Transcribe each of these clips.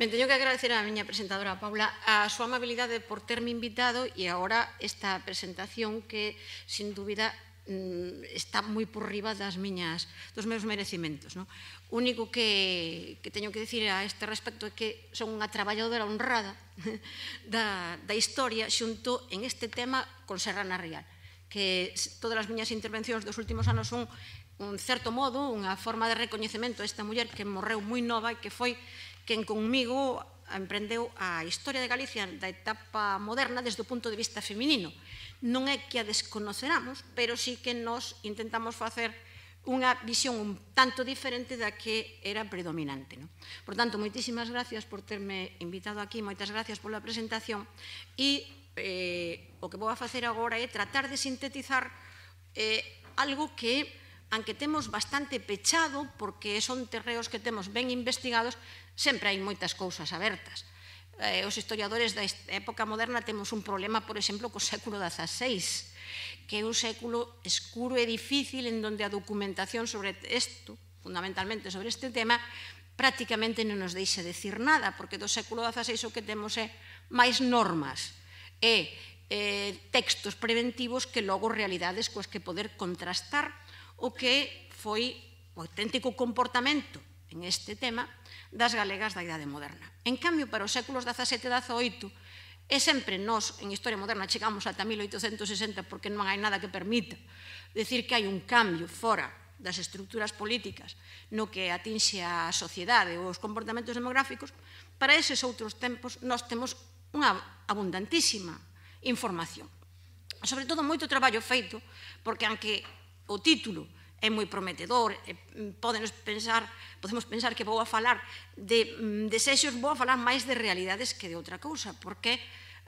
Ben, teño que agradecer a miña presentadora Paula a súa amabilidade por terme invitado e agora esta presentación que, sin dúbida, mm, está moi por riba das miñas, dos meus merecimentos. No? O único que, que teño que dicir a este respecto é que son unha traballadora honrada da, da historia xunto en este tema con Serrana Real que todas as miñas intervencións dos últimos anos son un certo modo, unha forma de recoñecemento a esta muller que morreu moi nova e que foi quen conmigo emprendeu a historia de Galicia da etapa moderna desde o punto de vista feminino. Non é que a desconoceramos, pero sí que nos intentamos facer unha visión un tanto diferente da que era predominante. No? Por tanto, moitísimas gracias por terme invitado aquí, moitas gracias pola presentación e eh, o que vou a facer agora é tratar de sintetizar eh, algo que aunque temos bastante pechado, porque son terreos que temos ben investigados, sempre hai moitas cousas abertas. Eh, os historiadores da época moderna temos un problema, por exemplo, co século XVI, que é un século escuro e difícil en donde a documentación sobre isto, fundamentalmente sobre este tema, prácticamente non nos deixa decir nada, porque do século XVI o que temos é máis normas e eh, textos preventivos que logo realidades coas que poder contrastar o que foi o auténtico comportamento en este tema das galegas da idade moderna. En cambio, para os séculos XVII e XVIII, e sempre nós, en historia moderna, chegamos ata 1860 porque non hai nada que permita decir que hai un cambio fora das estructuras políticas no que atinxe a sociedade ou os comportamentos demográficos, para eses outros tempos nós temos unha abundantísima información. Sobre todo moito traballo feito, porque anque o título é moi prometedor, e mm, pensar, podemos pensar que vou a falar de mm, desexos, vou a falar máis de realidades que de outra cousa, porque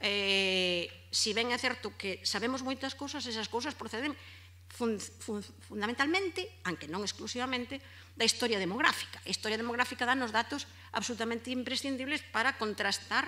eh, si ben é certo que sabemos moitas cousas, esas cousas proceden fun, fun, fundamentalmente, aunque non exclusivamente, da historia demográfica. A historia demográfica dá nos datos absolutamente imprescindibles para contrastar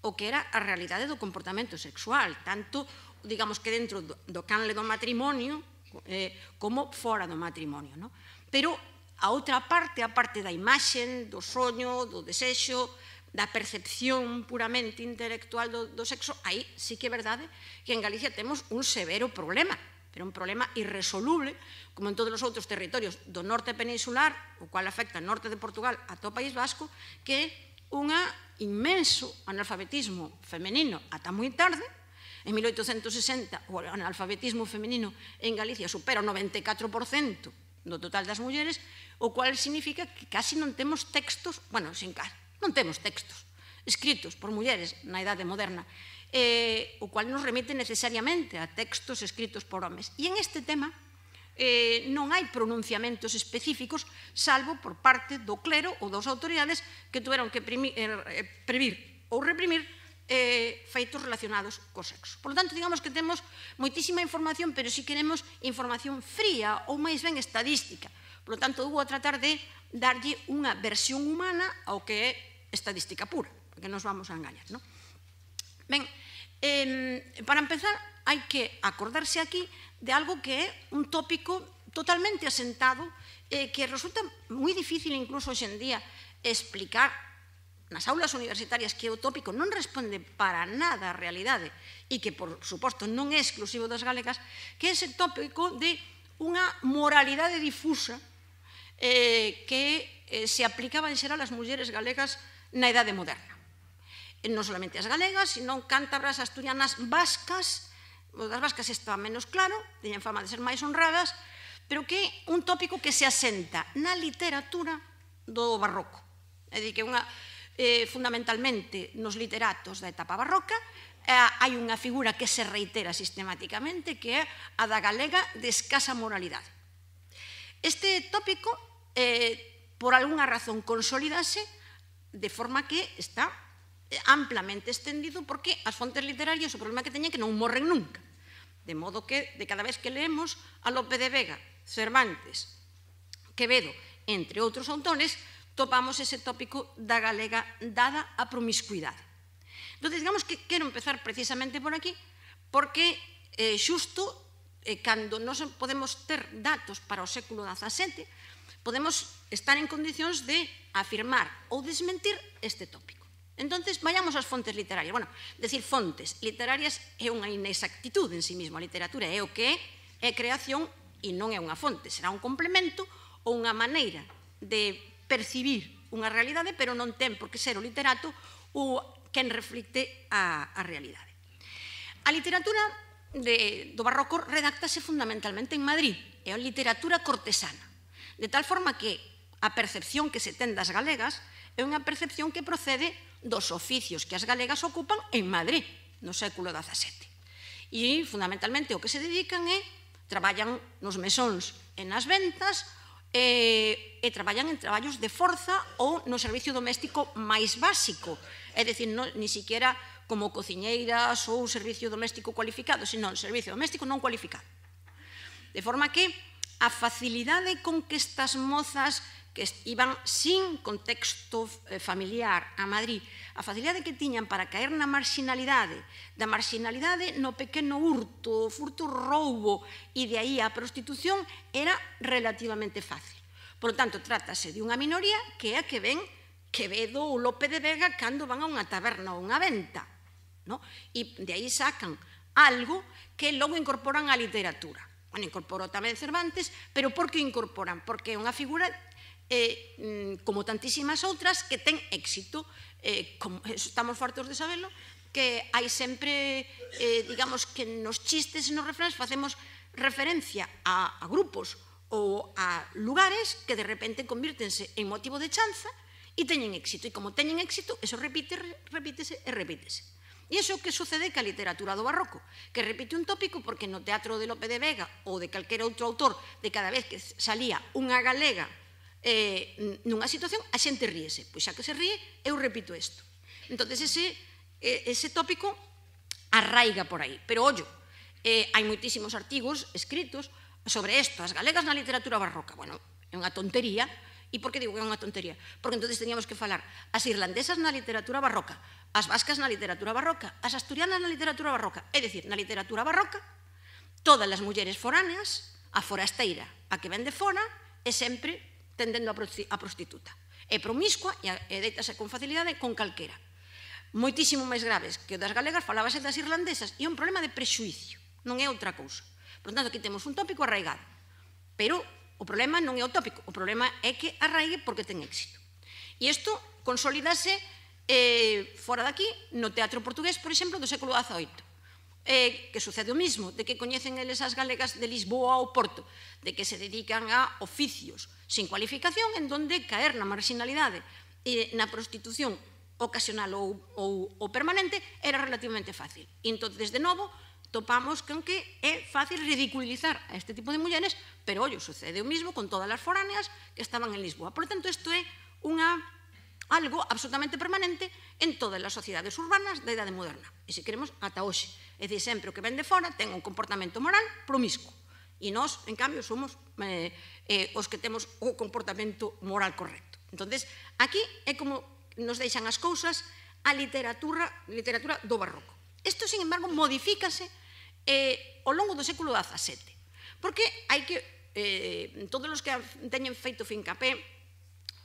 o que era a realidade do comportamento sexual, tanto, digamos que dentro do, do canle do matrimonio, eh, como fora do matrimonio. No? Pero a outra parte, a parte da imaxen, do soño, do desexo, da percepción puramente intelectual do, do sexo, aí sí que é verdade que en Galicia temos un severo problema, pero un problema irresoluble, como en todos os outros territorios do norte peninsular, o cual afecta norte de Portugal todo o País Vasco, que é unha inmenso analfabetismo femenino ata moi tarde, En 1860, o analfabetismo femenino en Galicia supera o 94% do total das mulleres, o cual significa que casi non temos textos, bueno, sin casi, non temos textos escritos por mulleres na idade moderna, eh, o cual nos remite necesariamente a textos escritos por homes. E en este tema, eh, non hai pronunciamentos específicos salvo por parte do clero ou dos autoridades que tuveron que primi, eh, previr ou reprimir eh, feitos relacionados co sexo. Por lo tanto, digamos que temos moitísima información, pero si sí queremos información fría ou máis ben estadística. Por lo tanto, eu vou tratar de darlle unha versión humana ao que é estadística pura, que nos vamos a engañar. ¿no? Ben, eh, para empezar, hai que acordarse aquí de algo que é un tópico totalmente asentado eh, que resulta moi difícil incluso hoxendía explicar nas aulas universitarias que é utópico non responde para nada á realidade e que, por suposto, non é exclusivo das galegas, que é ese tópico de unha moralidade difusa eh, que eh, se aplicaba en xeral ás mulleres galegas na idade moderna. E non solamente as galegas, senón cántabras, asturianas, vascas, o das vascas está menos claro, teñen fama de ser máis honradas, pero que é un tópico que se asenta na literatura do barroco. É dicir, que é unha eh, fundamentalmente nos literatos da etapa barroca, eh, hai unha figura que se reitera sistemáticamente que é a da galega de escasa moralidade. Este tópico, eh, por algunha razón, consolidase de forma que está eh, amplamente extendido porque as fontes literarias o problema que teñen que non morren nunca. De modo que, de cada vez que leemos a Lope de Vega, Cervantes, Quevedo, entre outros autores, topamos ese tópico da galega dada a promiscuidade. Entón, digamos que quero empezar precisamente por aquí, porque eh, xusto eh, cando non podemos ter datos para o século XVII, podemos estar en condicións de afirmar ou desmentir este tópico. Entonces, vayamos ás fontes literarias. Bueno, decir fontes literarias é unha inexactitud en sí mesmo. A literatura é o que é, é creación e non é unha fonte. Será un complemento ou unha maneira de percibir unha realidade, pero non ten por que ser o literato o quen reflicte a, a realidade. A literatura de, do barroco redáctase fundamentalmente en Madrid, é a literatura cortesana, de tal forma que a percepción que se ten das galegas é unha percepción que procede dos oficios que as galegas ocupan en Madrid, no século XVII. E, fundamentalmente, o que se dedican é traballan nos mesóns e nas ventas, eh, e traballan en traballos de forza ou no servicio doméstico máis básico. É dicir, non, ni siquiera como cociñeiras ou servicio doméstico cualificado, senón servicio doméstico non cualificado. De forma que a facilidade con que estas mozas que iban sin contexto eh, familiar a Madrid, a facilidade que tiñan para caer na marxinalidade, da marxinalidade no pequeno hurto, furto roubo e de aí a prostitución era relativamente fácil. Por lo tanto, trátase de unha minoría que é a que ven Quevedo ou Lope de Vega cando van a unha taberna ou unha venta. No? E de aí sacan algo que logo incorporan á literatura. Bueno, incorporou tamén Cervantes, pero por que incorporan? Porque é unha figura eh, como tantísimas outras que ten éxito. Eh, como, estamos fartos de sabelo, que hai sempre, eh, digamos, que nos chistes e nos refráns facemos referencia a, a grupos ou a lugares que de repente convírtense en motivo de chanza e teñen éxito. E como teñen éxito, eso repite, repítese e repítese. E iso que sucede ca literatura do barroco, que repite un tópico porque no teatro de Lope de Vega ou de calquera outro autor, de cada vez que salía unha galega eh, nunha situación a xente ríese. Pois xa que se ríe, eu repito isto. Entón, ese, ese tópico arraiga por aí. Pero, ollo, eh, hai moitísimos artigos escritos sobre isto, as galegas na literatura barroca. Bueno, é unha tontería, E por que digo que é unha tontería? Porque entonces teníamos que falar as irlandesas na literatura barroca, as vascas na literatura barroca, as asturianas na literatura barroca. É dicir, na literatura barroca, todas as mulleres foráneas, a forasteira, a que vende fora, é sempre tendendo a prostituta. É promiscua e deitase con facilidade con calquera. Moitísimo máis graves que o das galegas falábase das irlandesas e é un problema de prexuicio, non é outra cousa. Por tanto, aquí temos un tópico arraigado. Pero o problema non é o tópico, o problema é que arraigue porque ten éxito. E isto consolidase eh, fora daqui no teatro portugués, por exemplo, do século XVIII eh, que sucede o mismo, de que coñecen eles as galegas de Lisboa ou Porto, de que se dedican a oficios sin cualificación en donde caer na marginalidade e na prostitución ocasional ou, ou, ou permanente era relativamente fácil. E entón, de novo, topamos con que é fácil ridiculizar a este tipo de mulleres, pero, ollo, sucede o mismo con todas as foráneas que estaban en Lisboa. Por tanto, isto é unha algo absolutamente permanente en todas as sociedades urbanas da idade moderna, e se queremos ata hoxe. É dicir, sempre o que ven de fora ten un comportamento moral promiscuo. E nós, en cambio, somos eh, eh, os que temos o comportamento moral correcto. entonces aquí é como nos deixan as cousas a literatura, literatura do barroco. Isto, sin embargo, modifícase eh, ao longo do século XVII. Porque hai que, eh, todos os que teñen feito fincapé,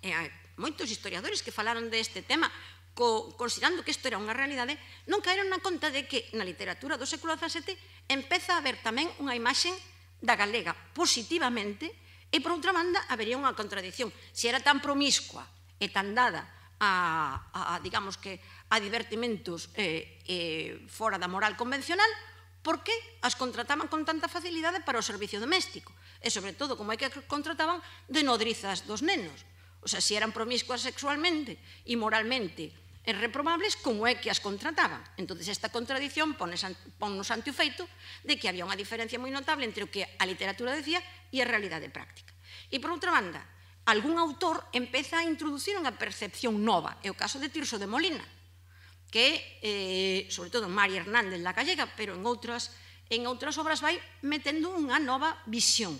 e eh, moitos historiadores que falaron deste tema, co, considerando que isto era unha realidade, non caeron na conta de que na literatura do século XVII empeza a haber tamén unha imaxe da galega positivamente e, por outra banda, habería unha contradición. Se era tan promiscua e tan dada a, a digamos que, a divertimentos eh, eh, fora da moral convencional, por que as contrataban con tanta facilidade para o servicio doméstico? E, sobre todo, como é que contrataban de nodrizas dos nenos? O sea, se eran promiscuas sexualmente e moralmente en reprobables como é que as contrataban. Entón, esta contradición ponnos ante o feito de que había unha diferencia moi notable entre o que a literatura decía e a realidade práctica. E, por outra banda, algún autor empeza a introducir unha percepción nova. É o caso de Tirso de Molina, que, eh, sobre todo, Mari Hernández, la gallega, pero en outras, en outras obras vai metendo unha nova visión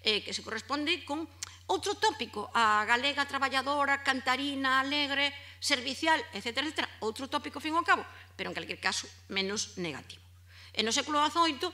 eh, que se corresponde con outro tópico, a galega traballadora, cantarina, alegre, servicial, etc. etc. Outro tópico, fin ao cabo, pero en calquer caso, menos negativo. E no século XVIII,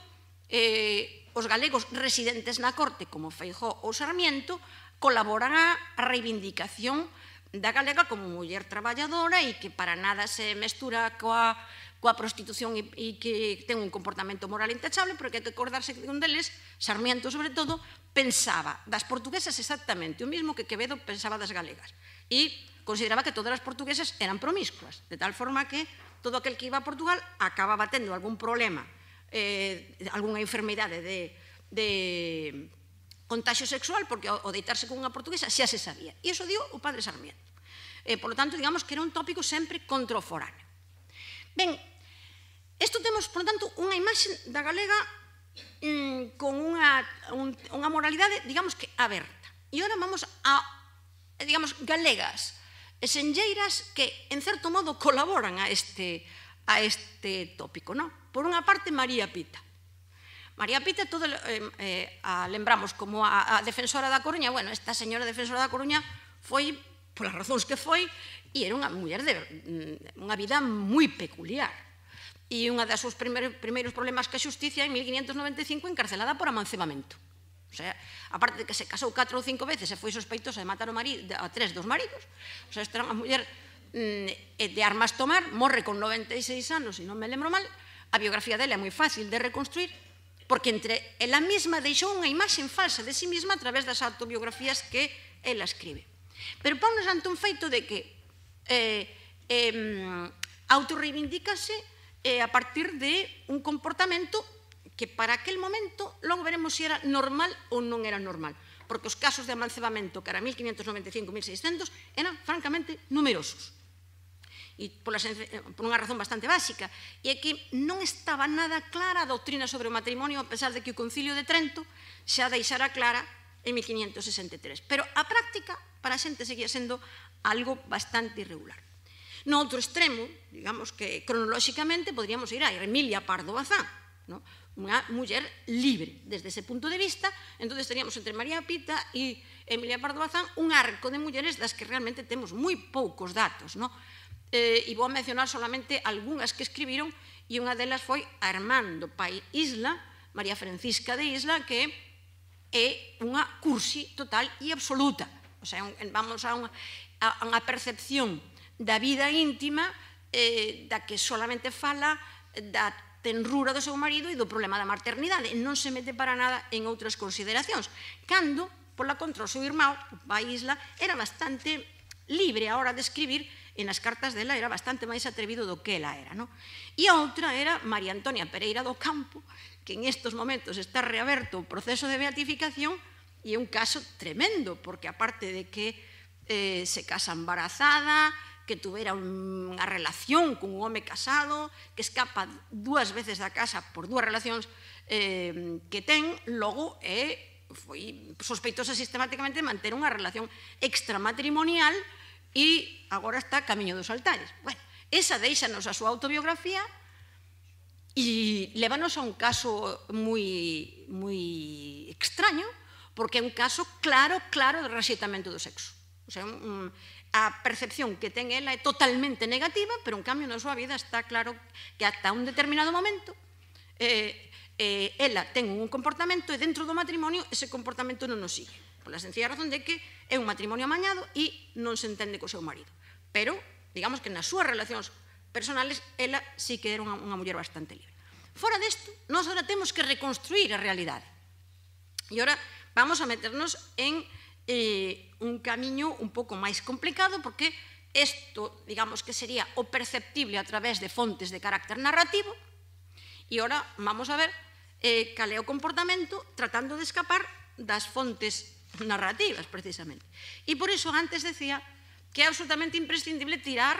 eh, os galegos residentes na corte, como Feijó ou Sarmiento, colaboran a reivindicación da galega como muller traballadora e que para nada se mestura coa coa prostitución e, e que ten un comportamento moral intachable, porque hai que acordarse que un deles, Sarmiento sobre todo, pensaba das portuguesas exactamente o mismo que Quevedo pensaba das galegas. E consideraba que todas as portuguesas eran promiscuas, de tal forma que todo aquel que iba a Portugal acababa tendo algún problema, eh, algunha enfermidade de, de contagio sexual, porque o, deitarse con unha portuguesa xa se sabía. E iso dio o padre Sarmiento. Eh, por lo tanto, digamos que era un tópico sempre contra o foráneo. Ben, isto temos, por lo tanto, unha imaxe da galega mm, con unha, un, unha moralidade, digamos que, aberta. E agora vamos a, digamos, galegas, e senlleiras que, en certo modo, colaboran a este, a este tópico. No? Por unha parte, María Pita. María Pita todo, eh, eh, a lembramos como a, a defensora da Coruña. Bueno, esta señora defensora da Coruña foi, polas razóns que foi, e era unha muller de mm, unha vida moi peculiar. E unha das seus primeiros, primeiros problemas que a xusticia en 1595 encarcelada por amancebamento O sea, aparte de que se casou catro ou cinco veces e foi sospeitosa de matar o marido, a tres dos maridos, o sea, esta era unha muller mm, de armas tomar, morre con 96 anos, se non me lembro mal, a biografía dela é moi fácil de reconstruir, porque entre ela mesma deixou unha imaxe falsa de sí mesma a través das autobiografías que ela escribe. Pero ponnos ante un feito de que eh, eh, autorreivindícase eh, a partir de un comportamento que para aquel momento logo veremos se si era normal ou non era normal, porque os casos de amancebamento cara a 1595, 1600 eran francamente numerosos e pola, eh, por unha razón bastante básica, e é que non estaba nada clara a doutrina sobre o matrimonio, a pesar de que o Concilio de Trento xa deixara clara en 1563. Pero a práctica para a xente seguía sendo algo bastante irregular. No outro extremo, digamos que cronolóxicamente, podríamos ir a Emilia Pardo Bazán, no? unha muller libre. Desde ese punto de vista, entonces teníamos entre María Pita e Emilia Pardo Bazán un arco de mulleres das que realmente temos moi poucos datos, ¿no? Eh, e vou mencionar solamente algunhas que escribiron e unha delas foi Armando Pai Isla, María Francisca de Isla, que é unha cursi total e absoluta. O sea, un, vamos a unha, a unha percepción da vida íntima eh, da que solamente fala da tenrura do seu marido e do problema da maternidade. Non se mete para nada en outras consideracións. Cando, pola contra, o seu irmão, o pai Isla, era bastante libre a hora de escribir e nas cartas dela era bastante máis atrevido do que ela era. No? E a outra era María Antonia Pereira do Campo, que en estes momentos está reaberto o proceso de beatificación e é un caso tremendo, porque aparte de que eh, se casa embarazada, que tuvera unha relación cun home casado, que escapa dúas veces da casa por dúas relacións eh, que ten, logo é eh, foi sospeitosa sistemáticamente de manter unha relación extramatrimonial e agora está Camiño dos Altares. Bueno, esa deixanos a súa autobiografía e levanos a un caso moi, moi extraño, porque é un caso claro, claro de rexeitamento do sexo. O sea, un, a percepción que ten ela é totalmente negativa, pero en cambio na súa vida está claro que ata un determinado momento eh, eh, ela ten un comportamento e dentro do matrimonio ese comportamento non o sigue. Pola sencilla razón de que é un matrimonio amañado e non se entende co seu marido. Pero, digamos que nas súas relacións personales, ela sí que era unha, unha muller bastante libre. Fora desto, nós ahora temos que reconstruir a realidade. E ahora vamos a meternos en eh, un camiño un pouco máis complicado porque isto, digamos que sería o perceptible a través de fontes de carácter narrativo e ora vamos a ver eh, cal é o comportamento tratando de escapar das fontes narrativas precisamente. E por iso antes decía que é absolutamente imprescindible tirar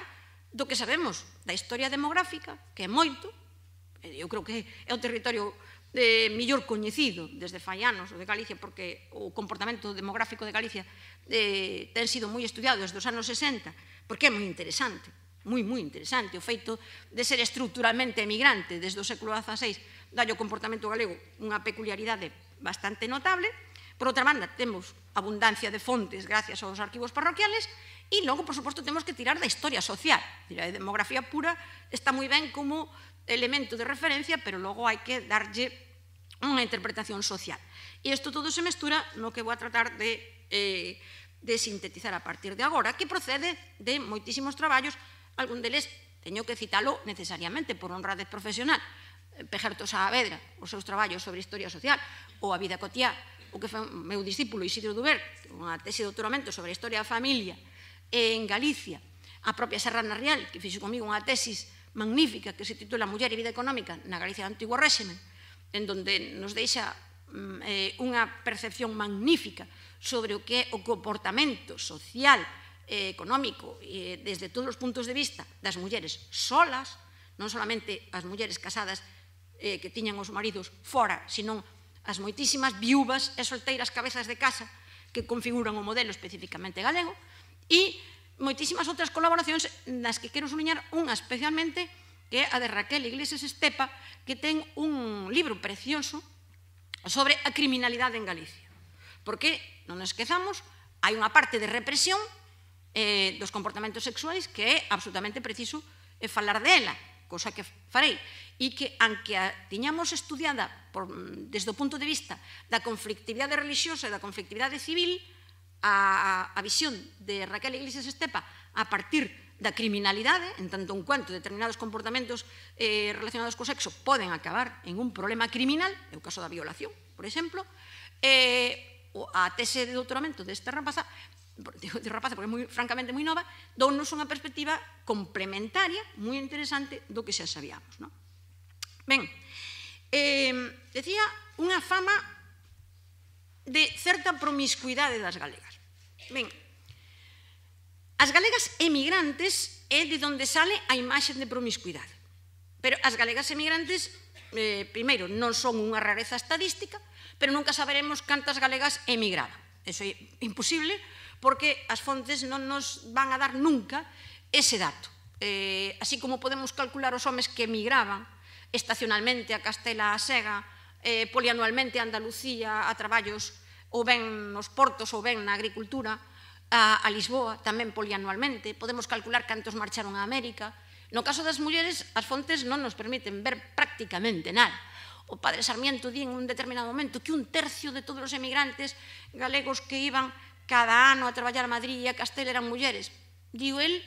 do que sabemos da historia demográfica, que é moito, eu creo que é o territorio eh, millor coñecido desde fai anos o de Galicia, porque o comportamento demográfico de Galicia eh, ten sido moi estudiado desde os anos 60, porque é moi interesante, moi, moi interesante. O feito de ser estruturalmente emigrante desde o século XVI dalle o comportamento galego unha peculiaridade bastante notable. Por outra banda, temos abundancia de fontes gracias aos arquivos parroquiales e logo, por suposto, temos que tirar da historia social. A demografía pura está moi ben como elemento de referencia, pero logo hai que darlle unha interpretación social. E isto todo se mestura no que vou a tratar de, eh, de sintetizar a partir de agora, que procede de moitísimos traballos, algún deles teño que citalo necesariamente por honradez profesional. Pejerto Saavedra, os seus traballos sobre historia social, ou a vida cotiá, o que foi meu discípulo Isidro Duber, unha tese de doutoramento sobre a historia da familia en Galicia, a propia Serrana Real, que fixo comigo unha tesis magnífica que se titula Muller e Vida Económica na Galicia do Antigo Réxime, en donde nos deixa mm, eh, unha percepción magnífica sobre o que é o comportamento social e eh, económico eh, desde todos os puntos de vista das mulleres solas, non solamente as mulleres casadas eh, que tiñan os maridos fora, senón as moitísimas viúvas e solteiras cabezas de casa que configuran o modelo especificamente galego, e moitísimas outras colaboracións nas que quero subliñar unha especialmente que é a de Raquel Iglesias Estepa, que ten un libro precioso sobre a criminalidade en Galicia. Porque, non esquezamos, hai unha parte de represión eh, dos comportamentos sexuais que é absolutamente preciso eh, falar dela, cosa que farei, e que, anque a tiñamos estudiada por, desde o punto de vista da conflictividade religiosa e da conflictividade civil, a, a visión de Raquel Iglesias Estepa a partir da criminalidade, en tanto en cuanto determinados comportamentos eh, relacionados co sexo poden acabar en un problema criminal, é o caso da violación, por exemplo, eh, a tese de doutoramento desta rapaza digo de rapaza porque é moi, francamente moi nova, dounos unha perspectiva complementaria moi interesante do que xa sabíamos. Non? Ben, eh, decía unha fama de certa promiscuidade das galegas. Ben, as galegas emigrantes é de onde sale a imaxe de promiscuidade. Pero as galegas emigrantes, eh, primeiro, non son unha rareza estadística, pero nunca saberemos cantas galegas emigraban. Eso é imposible, porque as fontes non nos van a dar nunca ese dato. Eh, así como podemos calcular os homes que emigraban estacionalmente a Castela a Sega, eh, polianualmente a Andalucía a traballos ou ben nos portos ou ben na agricultura, a, a Lisboa tamén polianualmente, podemos calcular cantos marcharon a América. No caso das mulleres, as fontes non nos permiten ver prácticamente nada. O padre Sarmiento di en un determinado momento que un tercio de todos os emigrantes galegos que iban cada ano a traballar a Madrid e a Castel eran mulleres. Diu el,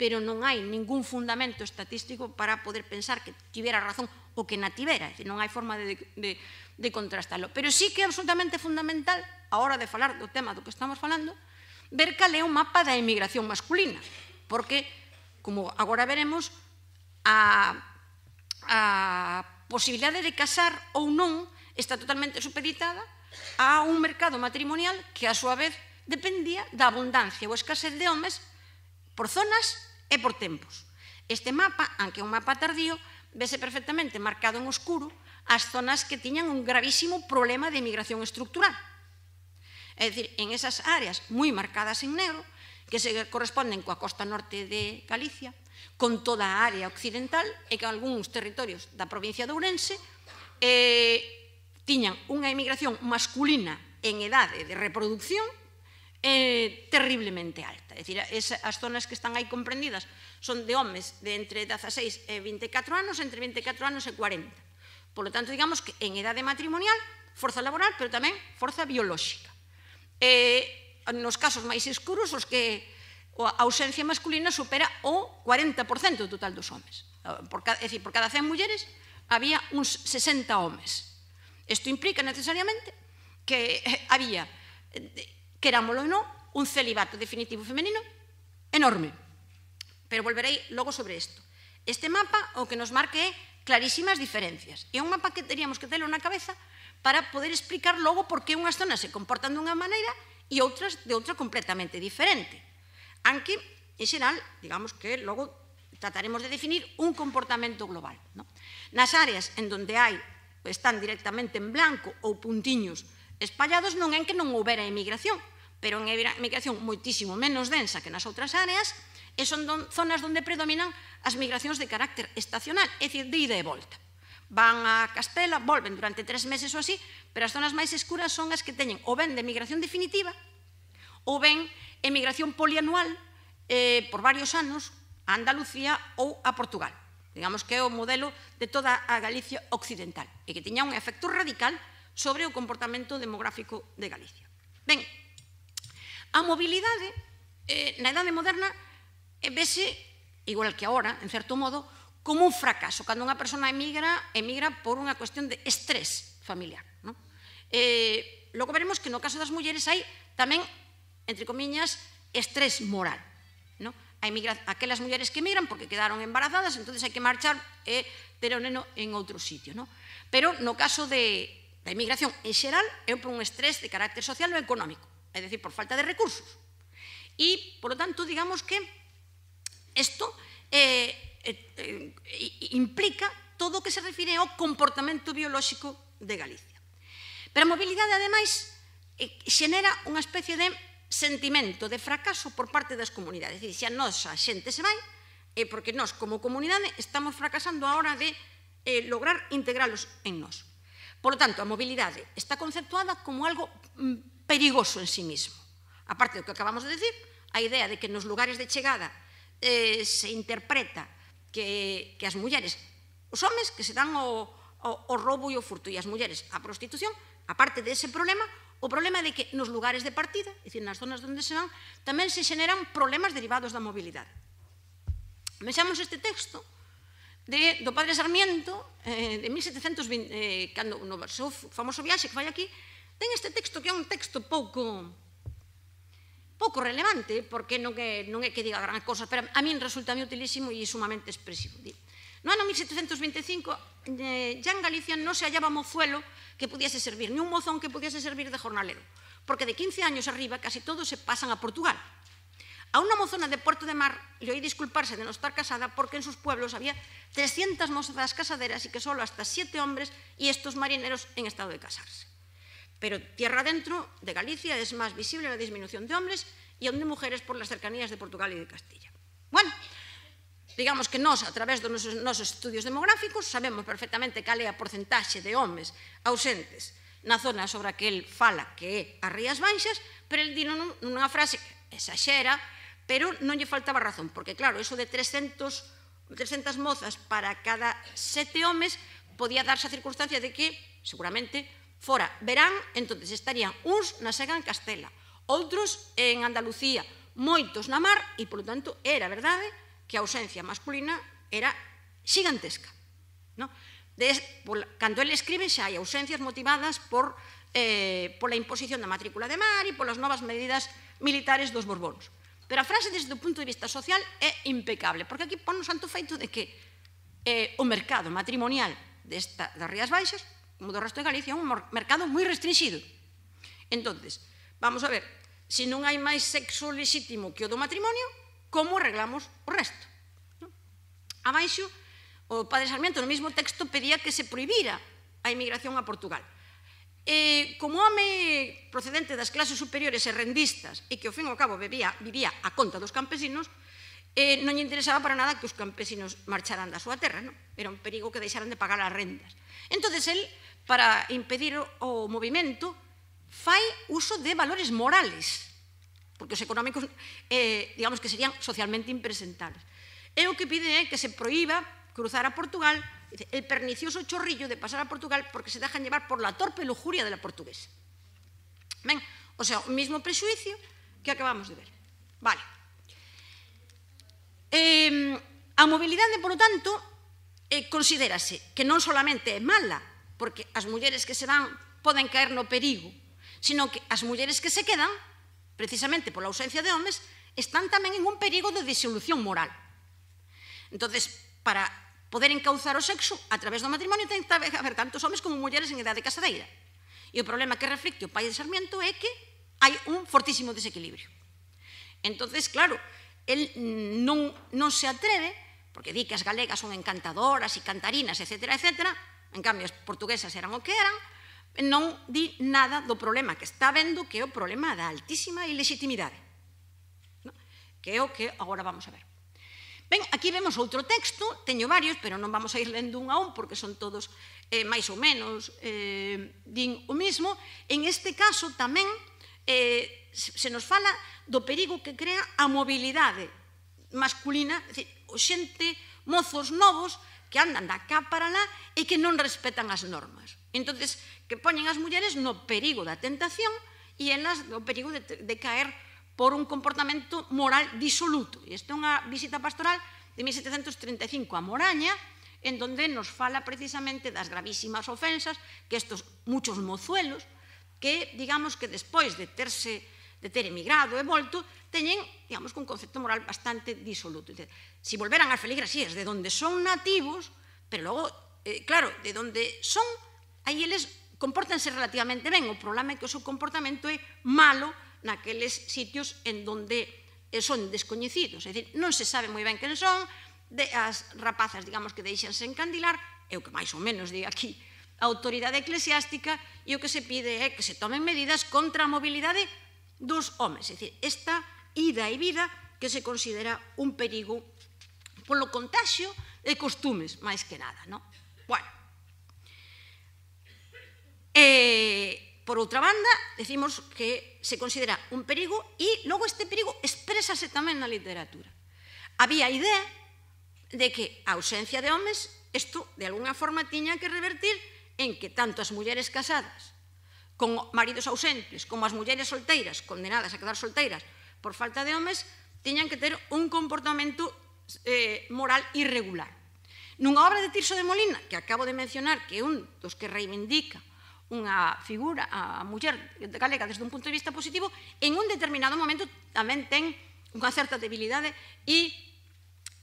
pero non hai ningún fundamento estatístico para poder pensar que tivera razón o que na tivera, e non hai forma de, de, de contrastalo. Pero sí que é absolutamente fundamental, a hora de falar do tema do que estamos falando, ver cal é o mapa da emigración masculina, porque, como agora veremos, a, a posibilidade de casar ou non está totalmente supeditada a un mercado matrimonial que, a súa vez, dependía da abundancia ou escasez de homes por zonas e por tempos. Este mapa, aunque é un mapa tardío, vese perfectamente marcado en oscuro as zonas que tiñan un gravísimo problema de emigración estructural. É dicir, en esas áreas moi marcadas en negro, que se corresponden coa costa norte de Galicia, con toda a área occidental e que algúns territorios da provincia de Ourense eh, tiñan unha emigración masculina en edade de reproducción eh, terriblemente alta. É dicir, es, as zonas que están aí comprendidas son de homes de entre 16 e 24 anos, entre 24 anos e 40. Por lo tanto, digamos que en edade matrimonial, forza laboral, pero tamén forza biolóxica. Eh, nos casos máis escuros, os que a ausencia masculina supera o 40% do total dos homes. Por cada, é dicir, por cada 100 mulleres había uns 60 homes. Isto implica necesariamente que había eh, querámoslo ou non, un celibato definitivo femenino enorme. Pero volverei logo sobre isto. Este mapa o que nos marque é clarísimas diferencias. E é un mapa que teríamos que telo na cabeza para poder explicar logo por que unhas zonas se comportan dunha maneira e outras de outra completamente diferente. Anque, en xeral, digamos que logo trataremos de definir un comportamento global. No? Nas áreas en donde hai están directamente en blanco ou puntiños espallados non é que non houbera emigración, pero en emigración moitísimo menos densa que nas outras áreas, e son don, zonas onde predominan as migracións de carácter estacional, é dicir, de ida e volta. Van a Castela, volven durante tres meses ou así, pero as zonas máis escuras son as que teñen ou ben de emigración definitiva, ou ben emigración polianual eh, por varios anos a Andalucía ou a Portugal. Digamos que é o modelo de toda a Galicia occidental e que tiña un efecto radical sobre o comportamento demográfico de Galicia. Ben, a mobilidade eh, na idade moderna eh, vese, igual que ahora, en certo modo, como un fracaso, cando unha persona emigra, emigra por unha cuestión de estrés familiar. ¿no? Eh, logo veremos que no caso das mulleres hai tamén, entre comiñas, estrés moral. ¿no? A emigra, aquelas mulleres que emigran porque quedaron embarazadas, entonces hai que marchar e ter o neno en outro sitio. ¿no? Pero no caso de, da emigración en xeral é un estrés de carácter social ou económico, é dicir, por falta de recursos. E, por lo tanto, digamos que isto eh, eh, eh implica todo o que se refire ao comportamento biolóxico de Galicia. Pero a mobilidade, ademais, eh, xenera unha especie de sentimento de fracaso por parte das comunidades. Dicir, se a nosa xente se vai, é porque nós, como comunidade, estamos fracasando a hora de eh, lograr integralos en nós. Por lo tanto, a mobilidade está conceptuada como algo mm, perigoso en sí mismo. Aparte do que acabamos de decir, a idea de que nos lugares de chegada eh, se interpreta que, que as mulleres, os homes que se dan o, o, o roubo e o furto e as mulleres a prostitución, aparte ese problema, o problema de que nos lugares de partida, é dicir, nas zonas onde se van, tamén se xeneran problemas derivados da mobilidade. Mexamos este texto, de, do padre Sarmiento, eh, de 1720, eh, cando no seu famoso viaxe que fai aquí, ten este texto que é un texto pouco pouco relevante, porque non é, non é que diga gran cosa, pero a min resulta moi utilísimo e sumamente expresivo. Di. No ano 1725, eh, ya en Galicia non se hallaba mozuelo que pudiese servir, ni un mozón que pudiese servir de jornalero, porque de 15 años arriba casi todos se pasan a Portugal, A una mozona de Puerto de Mar le oí disculparse de no estar casada porque en sus pueblos había 300 mozas casaderas y que solo hasta siete hombres y estos marineros en estado de casarse. Pero tierra adentro de Galicia es más visible la disminución de hombres y aún de mujeres por las cercanías de Portugal y de Castilla. Bueno, digamos que nós, a través dos nosos, nosos estudios demográficos, sabemos perfectamente cal é a porcentaxe de homes ausentes na zona sobre a que el fala, que é as Rías Baixas, pero el dino nunha frase que exaxera, pero non lle faltaba razón, porque claro, eso de 300, 300 mozas para cada sete homes podía darse a circunstancia de que, seguramente, fora verán, entonces estarían uns na Sega en Castela, outros en Andalucía, moitos na mar, e, polo tanto, era verdade que a ausencia masculina era xigantesca. No? Des, por, cando ele escribe xa hai ausencias motivadas por, eh, pola imposición da matrícula de mar e polas novas medidas militares dos Borbóns. Pero a frase desde o punto de vista social é impecable, porque aquí pon un santo feito de que eh, o mercado matrimonial desta, das Rías Baixas, como do resto de Galicia, é un mercado moi restringido. Entonces, vamos a ver, se non hai máis sexo legítimo que o do matrimonio, como arreglamos o resto? ¿No? Abaixo, o padre Sarmiento no mesmo texto pedía que se prohibira a emigración a Portugal. E, como home procedente das clases superiores e rendistas e que ao fin e ao cabo vivía, vivía a conta dos campesinos, eh, non lle interesaba para nada que os campesinos marcharan da súa terra, non? era un perigo que deixaran de pagar as rendas. Entón, el, para impedir o movimento, fai uso de valores morales, porque os económicos, eh, digamos que serían socialmente impresentables. E o que pide é que se proíba cruzar a Portugal el pernicioso chorrillo de pasar a Portugal porque se dejan llevar por la torpe lujuria de la portuguesa. Ben, o sea, o mismo prexuicio que acabamos de ver. Vale. Eh, a mobilidade, lo tanto, eh, considerase que non solamente é mala, porque as mulleres que se van poden caer no perigo, sino que as mulleres que se quedan, precisamente pola ausencia de homes, están tamén en un perigo de disolución moral. Entonces, para poder encauzar o sexo a través do matrimonio ten que haber tantos homes como mulleres en de casadeira. E o problema que reflicte o pai de Sarmiento é que hai un fortísimo desequilibrio. Entonces, claro, el non, non se atreve, porque di que as galegas son encantadoras e cantarinas, etc., etc., en cambio as portuguesas eran o que eran, non di nada do problema que está vendo, que é o problema da altísima ilegitimidade, que é o que agora vamos a ver. Ben, aquí vemos outro texto, teño varios, pero non vamos a ir lendo un a un porque son todos eh, máis ou menos eh, din o mismo. En este caso tamén eh, se nos fala do perigo que crea a mobilidade masculina, é dicir, o xente, mozos novos que andan da cá para lá e que non respetan as normas. Entonces, que poñen as mulleres no perigo da tentación e elas no perigo de, de caer por un comportamento moral disoluto. E isto é unha visita pastoral de 1735 a Moraña, en donde nos fala precisamente das gravísimas ofensas que estos muchos mozuelos que, digamos, que despois de terse de ter emigrado e volto, teñen, digamos, un concepto moral bastante disoluto. Entonces, si volveran as feligresías de donde son nativos, pero logo, eh, claro, de donde son, aí eles compórtanse relativamente ben. O problema é que o seu comportamento é malo naqueles sitios en donde son descoñecidos. É dicir, non se sabe moi ben quen son, de as rapazas, digamos, que deixanse encandilar, é o que máis ou menos di aquí a autoridade eclesiástica, e o que se pide é que se tomen medidas contra a mobilidade dos homes. É dicir, esta ida e vida que se considera un perigo polo contagio e costumes, máis que nada, non? Bueno. Eh, por outra banda, decimos que se considera un perigo e logo este perigo exprésase tamén na literatura. Había a idea de que a ausencia de homes isto de alguna forma tiña que revertir en que tanto as mulleres casadas con maridos ausentes como as mulleres solteiras condenadas a quedar solteiras por falta de homes tiñan que ter un comportamento eh, moral irregular. Nunha obra de Tirso de Molina, que acabo de mencionar, que é un dos que reivindica unha figura, a muller galega desde un punto de vista positivo, en un determinado momento tamén ten unha certa debilidade e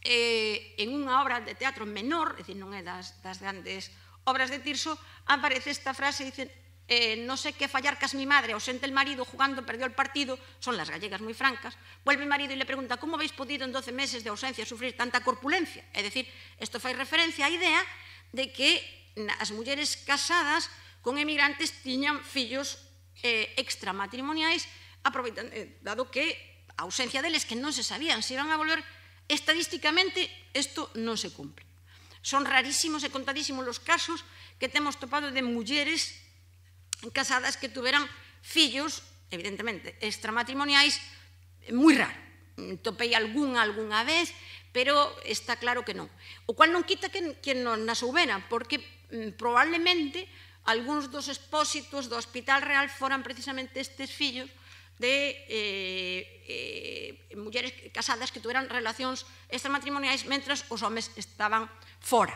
eh, en unha obra de teatro menor, é dicir, non é das, das grandes obras de Tirso, aparece esta frase, dicen, eh, non sei que fallar cas mi madre, ausente el marido, jugando, perdió el partido, son las gallegas moi francas, vuelve o marido e le pregunta, como habéis podido en 12 meses de ausencia sufrir tanta corpulencia? É dicir, isto fai referencia á idea de que as mulleres casadas con emigrantes tiñan fillos eh, extramatrimoniais, aproveitando, eh, dado que a ausencia deles que non se sabían se iban a volver, estadísticamente isto non se cumpre. Son rarísimos e contadísimos os casos que temos topado de mulleres casadas que tuveran fillos, evidentemente, extramatrimoniais, moi raro. Topei algún algunha vez, pero está claro que non. O cual non quita que, que non nas houbera, porque mm, probablemente algúns dos expósitos do Hospital Real foran precisamente estes fillos de eh, eh, mulleres casadas que tuveran relacións extramatrimoniais mentras os homes estaban fora.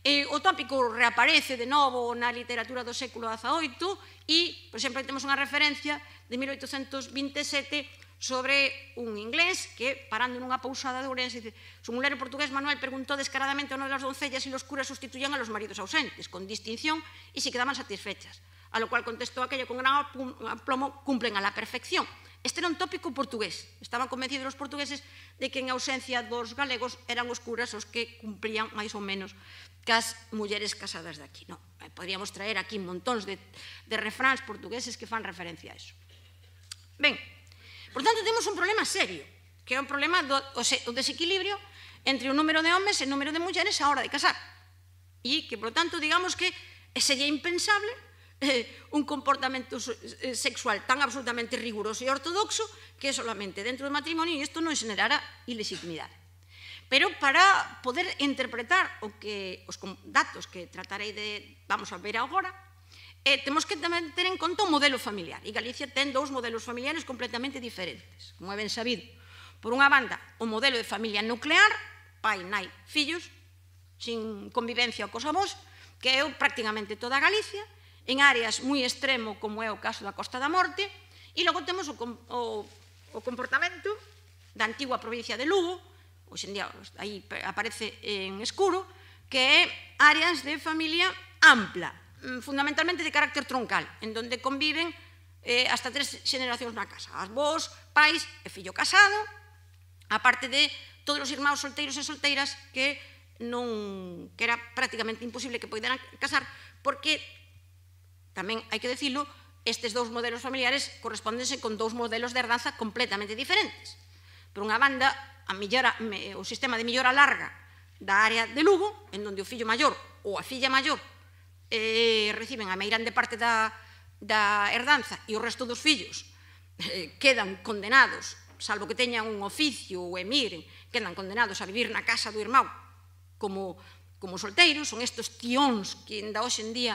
E o tópico reaparece de novo na literatura do século XVIII e, por exemplo, temos unha referencia de 1827 sobre un inglés que, parando nunha pousada de Ourense, dice, su mulero portugués Manuel preguntou descaradamente a unha das doncellas se los curas sustituían a los maridos ausentes, con distinción, e se quedaban satisfechas. A lo cual contestou aquello con gran aplomo, cumplen a la perfección. Este era un tópico portugués. Estaban convencidos os portugueses de que en ausencia dos galegos eran os curas os que cumplían máis ou menos cas mulleres casadas de aquí. No, eh, podríamos traer aquí montóns de, de refráns portugueses que fan referencia a eso. Ben, Por tanto, temos un problema serio, que é un problema do o desequilibrio entre o número de homes e o número de mulleres a hora de casar. E que, por tanto, digamos que sería impensable eh, un comportamento eh, sexual tan absolutamente riguroso e ortodoxo que é solamente dentro do matrimonio e isto non generara ilegitimidade. Pero para poder interpretar o que os datos que tratarei de vamos a ver agora, E eh, temos que tamén ter en conta o modelo familiar. E Galicia ten dous modelos familiares completamente diferentes, como é ben sabido. Por unha banda, o modelo de familia nuclear, pai, nai, fillos, sin convivencia cosa vos, que é prácticamente toda Galicia, en áreas moi extremo, como é o caso da Costa da Morte, e logo temos o, o, o comportamento da antigua provincia de Lugo, hoxendía aí aparece en escuro, que é áreas de familia ampla, Mm, fundamentalmente de carácter troncal, en donde conviven eh, hasta tres xeneracións na casa, as vos, pais e fillo casado, aparte de todos os irmãos solteiros e solteiras que non que era prácticamente imposible que poideran casar porque tamén hai que decirlo, estes dous modelos familiares correspóndense con dous modelos de herdanza completamente diferentes. Por unha banda, a millora, o sistema de millora larga da área de Lugo, en donde o fillo maior ou a filla maior eh, reciben a meirán de parte da, da herdanza e o resto dos fillos eh, quedan condenados, salvo que teñan un oficio ou emiren, quedan condenados a vivir na casa do irmão como, como solteiros, son estes tións que ainda hoxe en día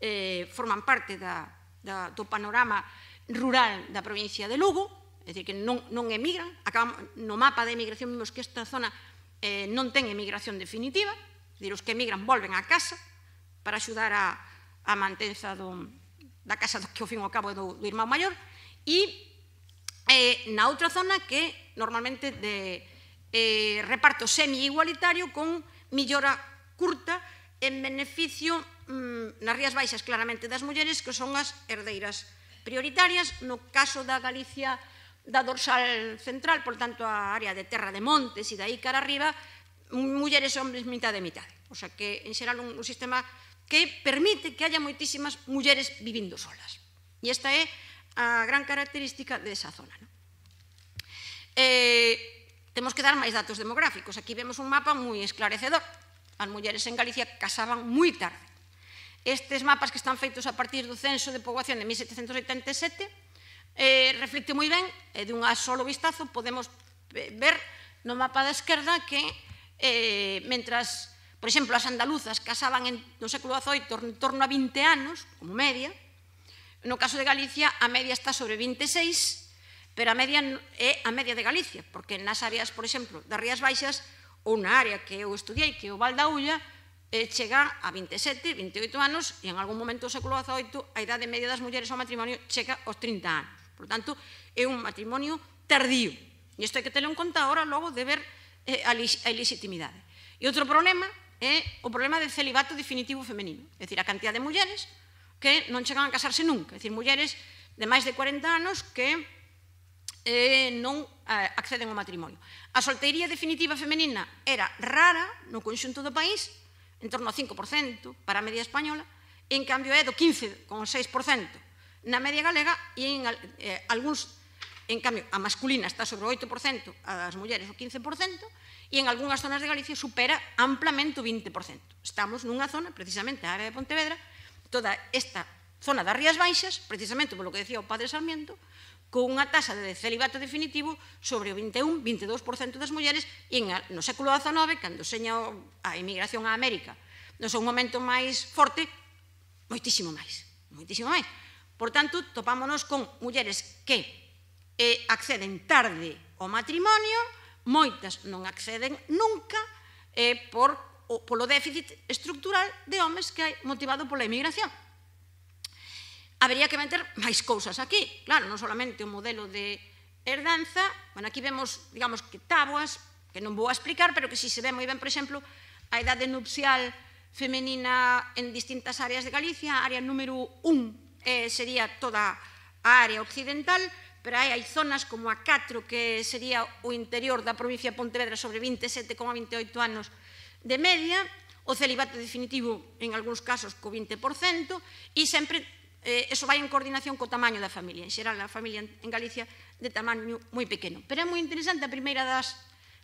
eh, forman parte da, da, do panorama rural da provincia de Lugo, é dicir, que non, non emigran, acabamos, no mapa de emigración vimos que esta zona eh, non ten emigración definitiva, é dicir, os que emigran volven a casa, para axudar a, a mantenza do, da casa do, que ao fin ao cabo é do, do irmão maior e eh, na outra zona que normalmente de eh, reparto semi-igualitario con millora curta en beneficio mm, nas Rías Baixas claramente das mulleres que son as herdeiras prioritarias no caso da Galicia da dorsal central, por tanto a área de terra de montes e dai cara arriba mulleres e homens mitad de mitad. O sea que en xeral un, un sistema que permite que haya moitísimas mulleres vivindo solas. E esta é a gran característica de esa zona. ¿no? Eh, temos que dar máis datos demográficos. Aquí vemos un mapa moi esclarecedor. As mulleres en Galicia casaban moi tarde. Estes mapas que están feitos a partir do censo de poboación de 1787 eh, reflecte moi ben, e dunha solo vistazo podemos ver no mapa da esquerda que eh, mentras Por exemplo, as andaluzas casaban en, no século XVIII en torno a 20 anos, como media. No caso de Galicia, a media está sobre 26, pero a media é a media de Galicia, porque nas áreas, por exemplo, das Rías Baixas, ou na área que eu estudiei, que é o Val da Ulla, eh, chega a 27, 28 anos, e en algún momento do século XVIII a idade media das mulleres ao matrimonio chega aos 30 anos. Por tanto, é un matrimonio tardío. E isto hai que tener en conta agora, logo de ver eh, a, a E outro problema é o problema de celibato definitivo femenino. É dicir, a cantidad de mulleres que non chegan a casarse nunca. É dicir, mulleres de máis de 40 anos que eh, non eh, acceden ao matrimonio. A solteiría definitiva femenina era rara no conxunto do país, en torno ao 5% para a media española, en cambio é do 15,6% na media galega e en eh, algúns En cambio, a masculina está sobre o 8%, a das mulleres o 15%, e en algunhas zonas de Galicia supera amplamente o 20%. Estamos nunha zona, precisamente a área de Pontevedra, toda esta zona das Rías Baixas, precisamente polo que decía o padre Sarmiento, con unha tasa de celibato definitivo sobre o 21-22% das mulleres e no século XIX, cando seña a emigración a América non son un momento máis forte, moitísimo máis, moitísimo máis. Por tanto, topámonos con mulleres que e acceden tarde ao matrimonio, moitas non acceden nunca e eh, por o, polo déficit estructural de homes que hai motivado pola emigración. Habería que meter máis cousas aquí, claro, non solamente o modelo de herdanza, bueno, aquí vemos, digamos, que tabuas, que non vou a explicar, pero que si se ve moi ben, por exemplo, a idade nupcial femenina en distintas áreas de Galicia, a área número 1 eh, sería toda a área occidental, pero hai, hai zonas como a 4, que sería o interior da provincia de Pontevedra sobre 27,28 anos de media, o celibato definitivo en algúns casos co 20%, e sempre eh, eso vai en coordinación co tamaño da familia. En xeral, a familia en Galicia de tamaño moi pequeno. Pero é moi interesante a primeira das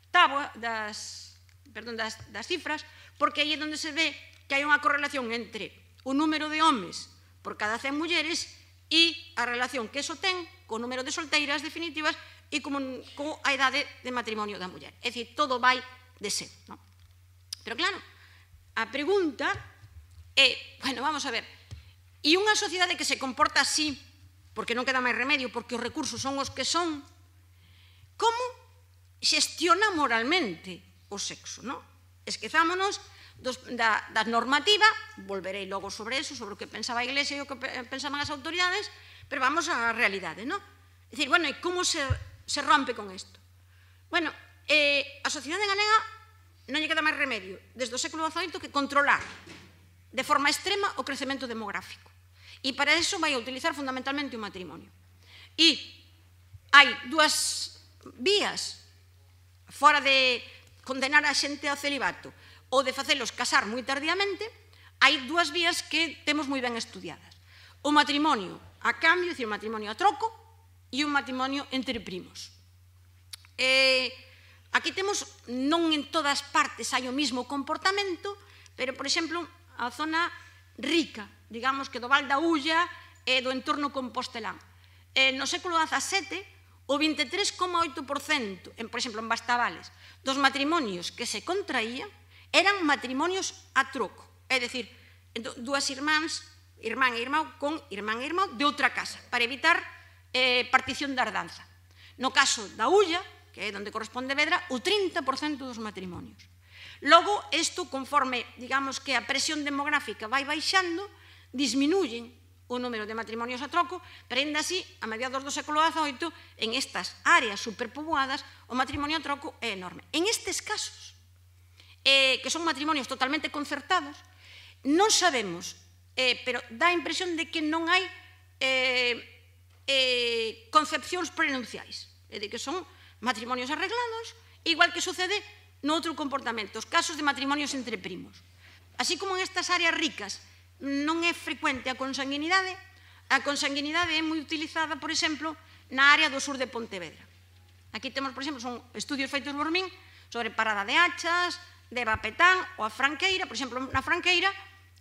tábua, das, perdón, das, das cifras, porque aí é onde se ve que hai unha correlación entre o número de homes por cada 100 mulleres e a relación que eso ten co número de solteiras definitivas e como, co a idade de matrimonio da muller. É dicir, todo vai de ser. No? Pero claro, a pregunta é, bueno, vamos a ver, e unha sociedade que se comporta así, porque non queda máis remedio, porque os recursos son os que son, como xestiona moralmente o sexo, non? Esquezámonos dos, da, da normativa, volverei logo sobre eso, sobre o que pensaba a Iglesia e o que pensaban as autoridades, Pero vamos á realidade, non? É dicir, bueno, e como se, se rompe con isto? Bueno, eh, a sociedade galega non lle queda máis remedio desde o século XVIII que controlar de forma extrema o crecemento demográfico. E para eso vai a utilizar fundamentalmente o matrimonio. E hai dúas vías fora de condenar a xente ao celibato ou de facelos casar moi tardíamente, hai dúas vías que temos moi ben estudiadas. O matrimonio a cambio, dicir, un matrimonio a troco e un matrimonio entre primos. Eh, aquí temos, non en todas partes hai o mismo comportamento, pero, por exemplo, a zona rica, digamos que do Val da Ulla e do entorno compostelán. Eh, no século XVII, o 23,8%, en, por exemplo, en Bastavales, dos matrimonios que se contraían eran matrimonios a troco. É dicir, dúas irmáns irmán e irmão con irmán e irmão de outra casa, para evitar eh, partición da ardanza. No caso da Ulla, que é onde corresponde Vedra, o 30% dos matrimonios. Logo, isto, conforme, digamos que a presión demográfica vai baixando, disminuyen o número de matrimonios a troco, pero ainda así, a mediados do século XVIII, en estas áreas superpoboadas, o matrimonio a troco é enorme. En estes casos, eh, que son matrimonios totalmente concertados, non sabemos eh, pero dá a impresión de que non hai eh, eh, concepcións prenunciais, eh, de que son matrimonios arreglados, igual que sucede no outro comportamento, os casos de matrimonios entre primos. Así como en estas áreas ricas non é frecuente a consanguinidade, a consanguinidade é moi utilizada, por exemplo, na área do sur de Pontevedra. Aquí temos, por exemplo, son estudios feitos por min sobre Parada de Hachas, de Vapetán ou a Franqueira, por exemplo, na Franqueira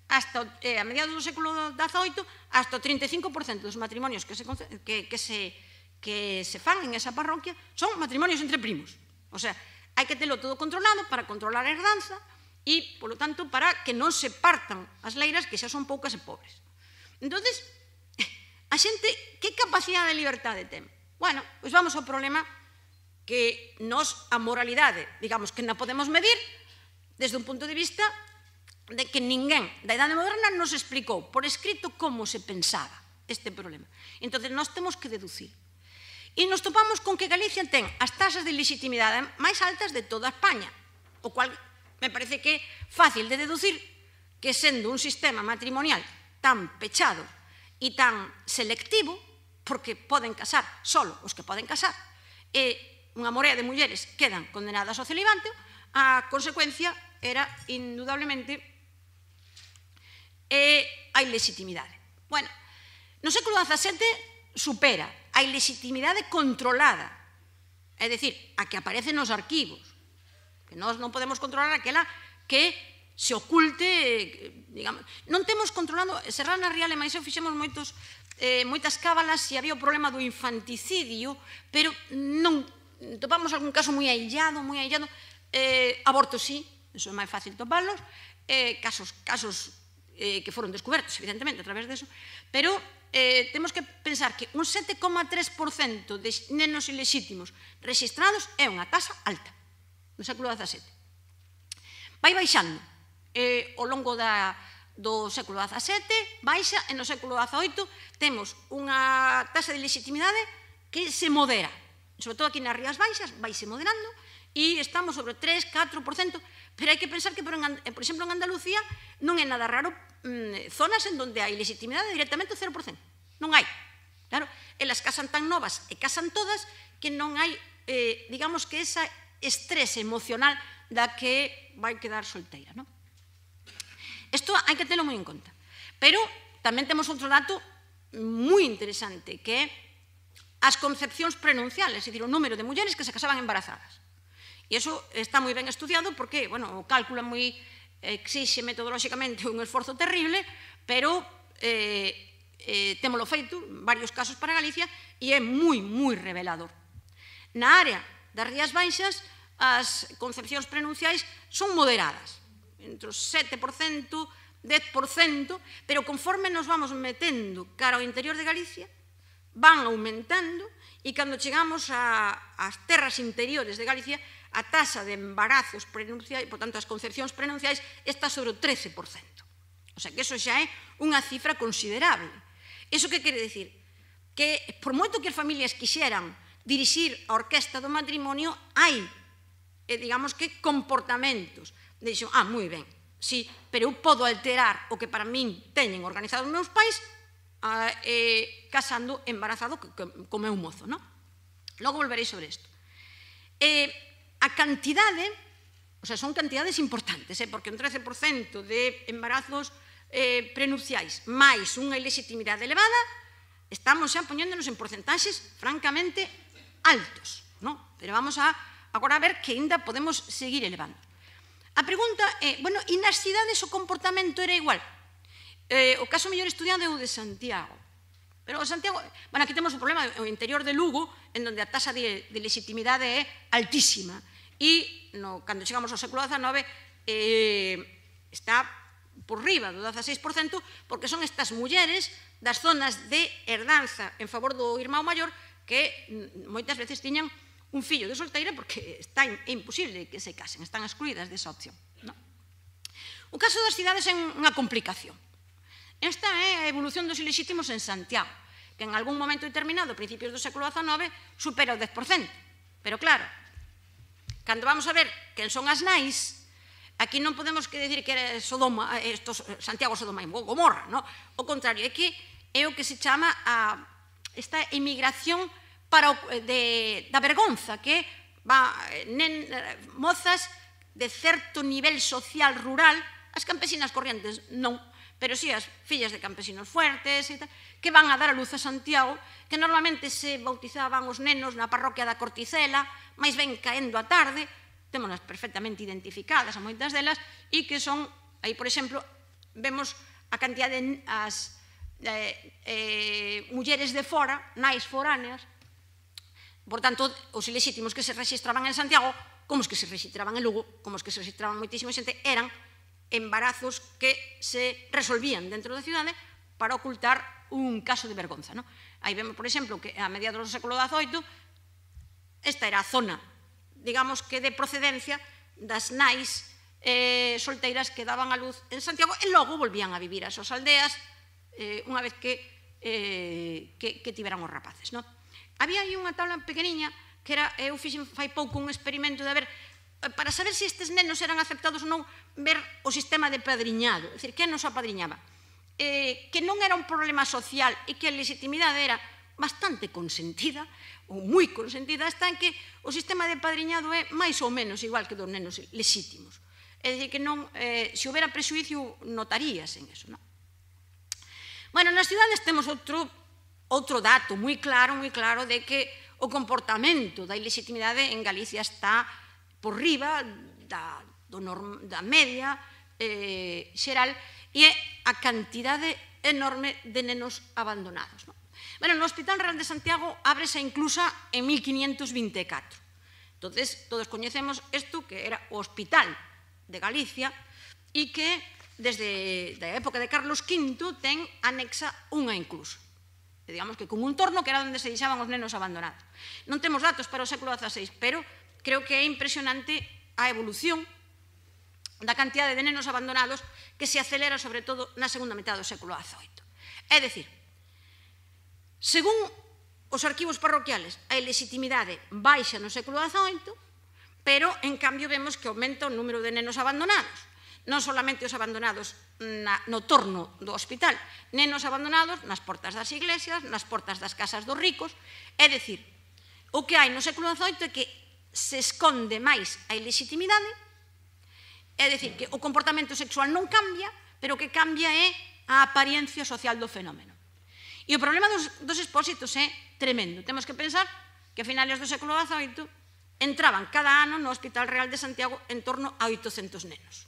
hasta eh, a mediados do século XVIII hasta o 35% dos matrimonios que se, que, que, se, que se fan en esa parroquia son matrimonios entre primos. O sea, hai que telo todo controlado para controlar a herdanza e, polo tanto, para que non se partan as leiras que xa son poucas e pobres. entonces a xente, que capacidade de libertade ten? Bueno, pois vamos ao problema que nos a moralidade, digamos que na podemos medir desde un punto de vista de que ninguén da Idade Moderna nos explicou por escrito como se pensaba este problema. Entón, nós temos que deducir. E nos topamos con que Galicia ten as taxas de legitimidade máis altas de toda España, o cual me parece que é fácil de deducir que sendo un sistema matrimonial tan pechado e tan selectivo, porque poden casar solo os que poden casar, e unha morea de mulleres quedan condenadas ao celibato, a consecuencia era indudablemente e a ilegitimidade. Bueno, no século XVII supera a ilegitimidade controlada, é dicir, a que aparece nos arquivos, que nós non podemos controlar aquela que se oculte, digamos, non temos controlando, Serrana Real e máis eu fixemos moitos, eh, moitas cábalas e había o problema do infanticidio, pero non topamos algún caso moi aillado, moi aillado, eh, aborto sí, eso é máis fácil toparlos, eh, casos, casos eh, que foron descobertos, evidentemente, a través eso, pero eh, temos que pensar que un 7,3% de nenos ilexítimos registrados é unha tasa alta no século XVII. Vai baixando eh, ao longo da, do século XVII, baixa e no século XVIII temos unha tasa de ilexitimidade que se modera. Sobre todo aquí nas Rías Baixas, vai se moderando, e estamos sobre 3, 4%, pero hai que pensar que, por, en, eh, por exemplo, en Andalucía non é nada raro mm, zonas en donde hai legitimidade directamente o 0%. Non hai. Claro, elas casan tan novas e casan todas que non hai, eh, digamos que esa estrés emocional da que vai quedar solteira. Non? Isto hai que telo moi en conta. Pero tamén temos outro dato moi interesante, que é as concepcións prenunciales, é dicir, o número de mulleres que se casaban embarazadas. E iso está moi ben estudiado porque, bueno, o cálculo moi exixe metodolóxicamente un esforzo terrible, pero eh, eh, témolo feito, varios casos para Galicia, e é moi, moi revelador. Na área das Rías Baixas, as concepcións prenunciais son moderadas, entre o 7%, 10%, pero conforme nos vamos metendo cara ao interior de Galicia, van aumentando e cando chegamos a, as terras interiores de Galicia a taxa de embarazos prenunciais, por tanto, as concepcións prenunciais, está sobre o 13%. O sea, que eso xa é unha cifra considerable. Eso que quere decir? Que por moito que as familias quixeran dirixir a orquesta do matrimonio, hai, eh, digamos que, comportamentos. Dixen, ah, moi ben, sí, pero eu podo alterar o que para min teñen organizado os meus pais a, eh, casando embarazado co, co, co meu mozo, non? Logo volverei sobre isto. Eh, A cantidade, o sea, son cantidades importantes, eh, porque un 13% de embarazos eh, prenupciais máis unha ilegitimidade elevada, estamos xa poñéndonos en porcentaxes francamente altos, ¿no? Pero vamos a agora a ver que ainda podemos seguir elevando. A pregunta é, bueno, e nas cidades o comportamento era igual? Eh, o caso mellor estudiado é o de Santiago. Pero o Santiago, bueno, aquí temos o problema do interior de Lugo, en donde a tasa de, de legitimidade é altísima. E no, cando chegamos ao século XIX eh, está por riba do 16%, porque son estas mulleres das zonas de herdanza en favor do irmão maior que mm, moitas veces tiñan un fillo de solteira porque está é imposible que se casen, están excluídas desa opción. No? O caso das cidades é unha complicación. Esta é a evolución dos ilexítimos en Santiago, que en algún momento determinado, principios do século XIX, supera o 10%. Pero claro, cando vamos a ver quen son as nais, aquí non podemos que decir que era Sodoma, eh, estos, Santiago Sodoma e Gomorra, no? o contrario, é que é o que se chama a esta emigración para o, de, da vergonza, que va, eh, nen, eh, mozas de certo nivel social rural, as campesinas corrientes non, pero si sí as fillas de campesinos fuertes e tal, que van a dar a luz a Santiago, que normalmente se bautizaban os nenos na parroquia da Corticela, máis ben caendo a tarde, témonas perfectamente identificadas a moitas delas, e que son, aí por exemplo, vemos a cantidad de as, eh, eh, mulleres de fora, nais foráneas, por tanto, os ilexítimos que se registraban en Santiago, como os que se registraban en Lugo, como os que se registraban moitísima xente, eran embarazos que se resolvían dentro da cidade para ocultar un caso de vergonza. No? Aí vemos, por exemplo, que a mediados do século XVIII esta era a zona, digamos que de procedencia das nais eh, solteiras que daban a luz en Santiago e logo volvían a vivir as súas aldeas eh, unha vez que, eh, que, que tiveran os rapaces. No? Había aí unha tabla pequeniña que era, eu fixen fai pouco un experimento de ver para saber se estes nenos eran aceptados ou non, ver o sistema de padriñado, é dicir, que nos apadriñaba. Eh, que non era un problema social e que a legitimidade era bastante consentida, ou moi consentida, está en que o sistema de padriñado é máis ou menos igual que dos nenos lexítimos. É dicir, que non, eh, se houbera presuicio, notarías en eso. Non? Bueno, nas cidades temos outro, outro dato moi claro, moi claro, de que o comportamento da ilegitimidade en Galicia está por riba da, do norm, da media eh, xeral e é a cantidade enorme de nenos abandonados. No? Bueno, no Hospital Real de Santiago ábrese inclusa en 1524. Entonces, todos coñecemos isto que era o Hospital de Galicia e que desde a época de Carlos V ten anexa unha inclusa. E digamos que con un torno que era onde se deixaban os nenos abandonados. Non temos datos para o século XVI, pero creo que é impresionante a evolución da cantidade de nenos abandonados que se acelera sobre todo na segunda metade do século XVIII. É dicir, según os arquivos parroquiales, a ilegitimidade baixa no século XVIII, pero, en cambio, vemos que aumenta o número de nenos abandonados. Non solamente os abandonados na, no torno do hospital, nenos abandonados nas portas das iglesias, nas portas das casas dos ricos. É dicir, o que hai no século XVIII é que se esconde máis a ilegitimidade, é dicir, que o comportamento sexual non cambia, pero o que cambia é a apariencia social do fenómeno. E o problema dos, dos expósitos é tremendo. Temos que pensar que a finales do século XVIII entraban cada ano no Hospital Real de Santiago en torno a 800 nenos.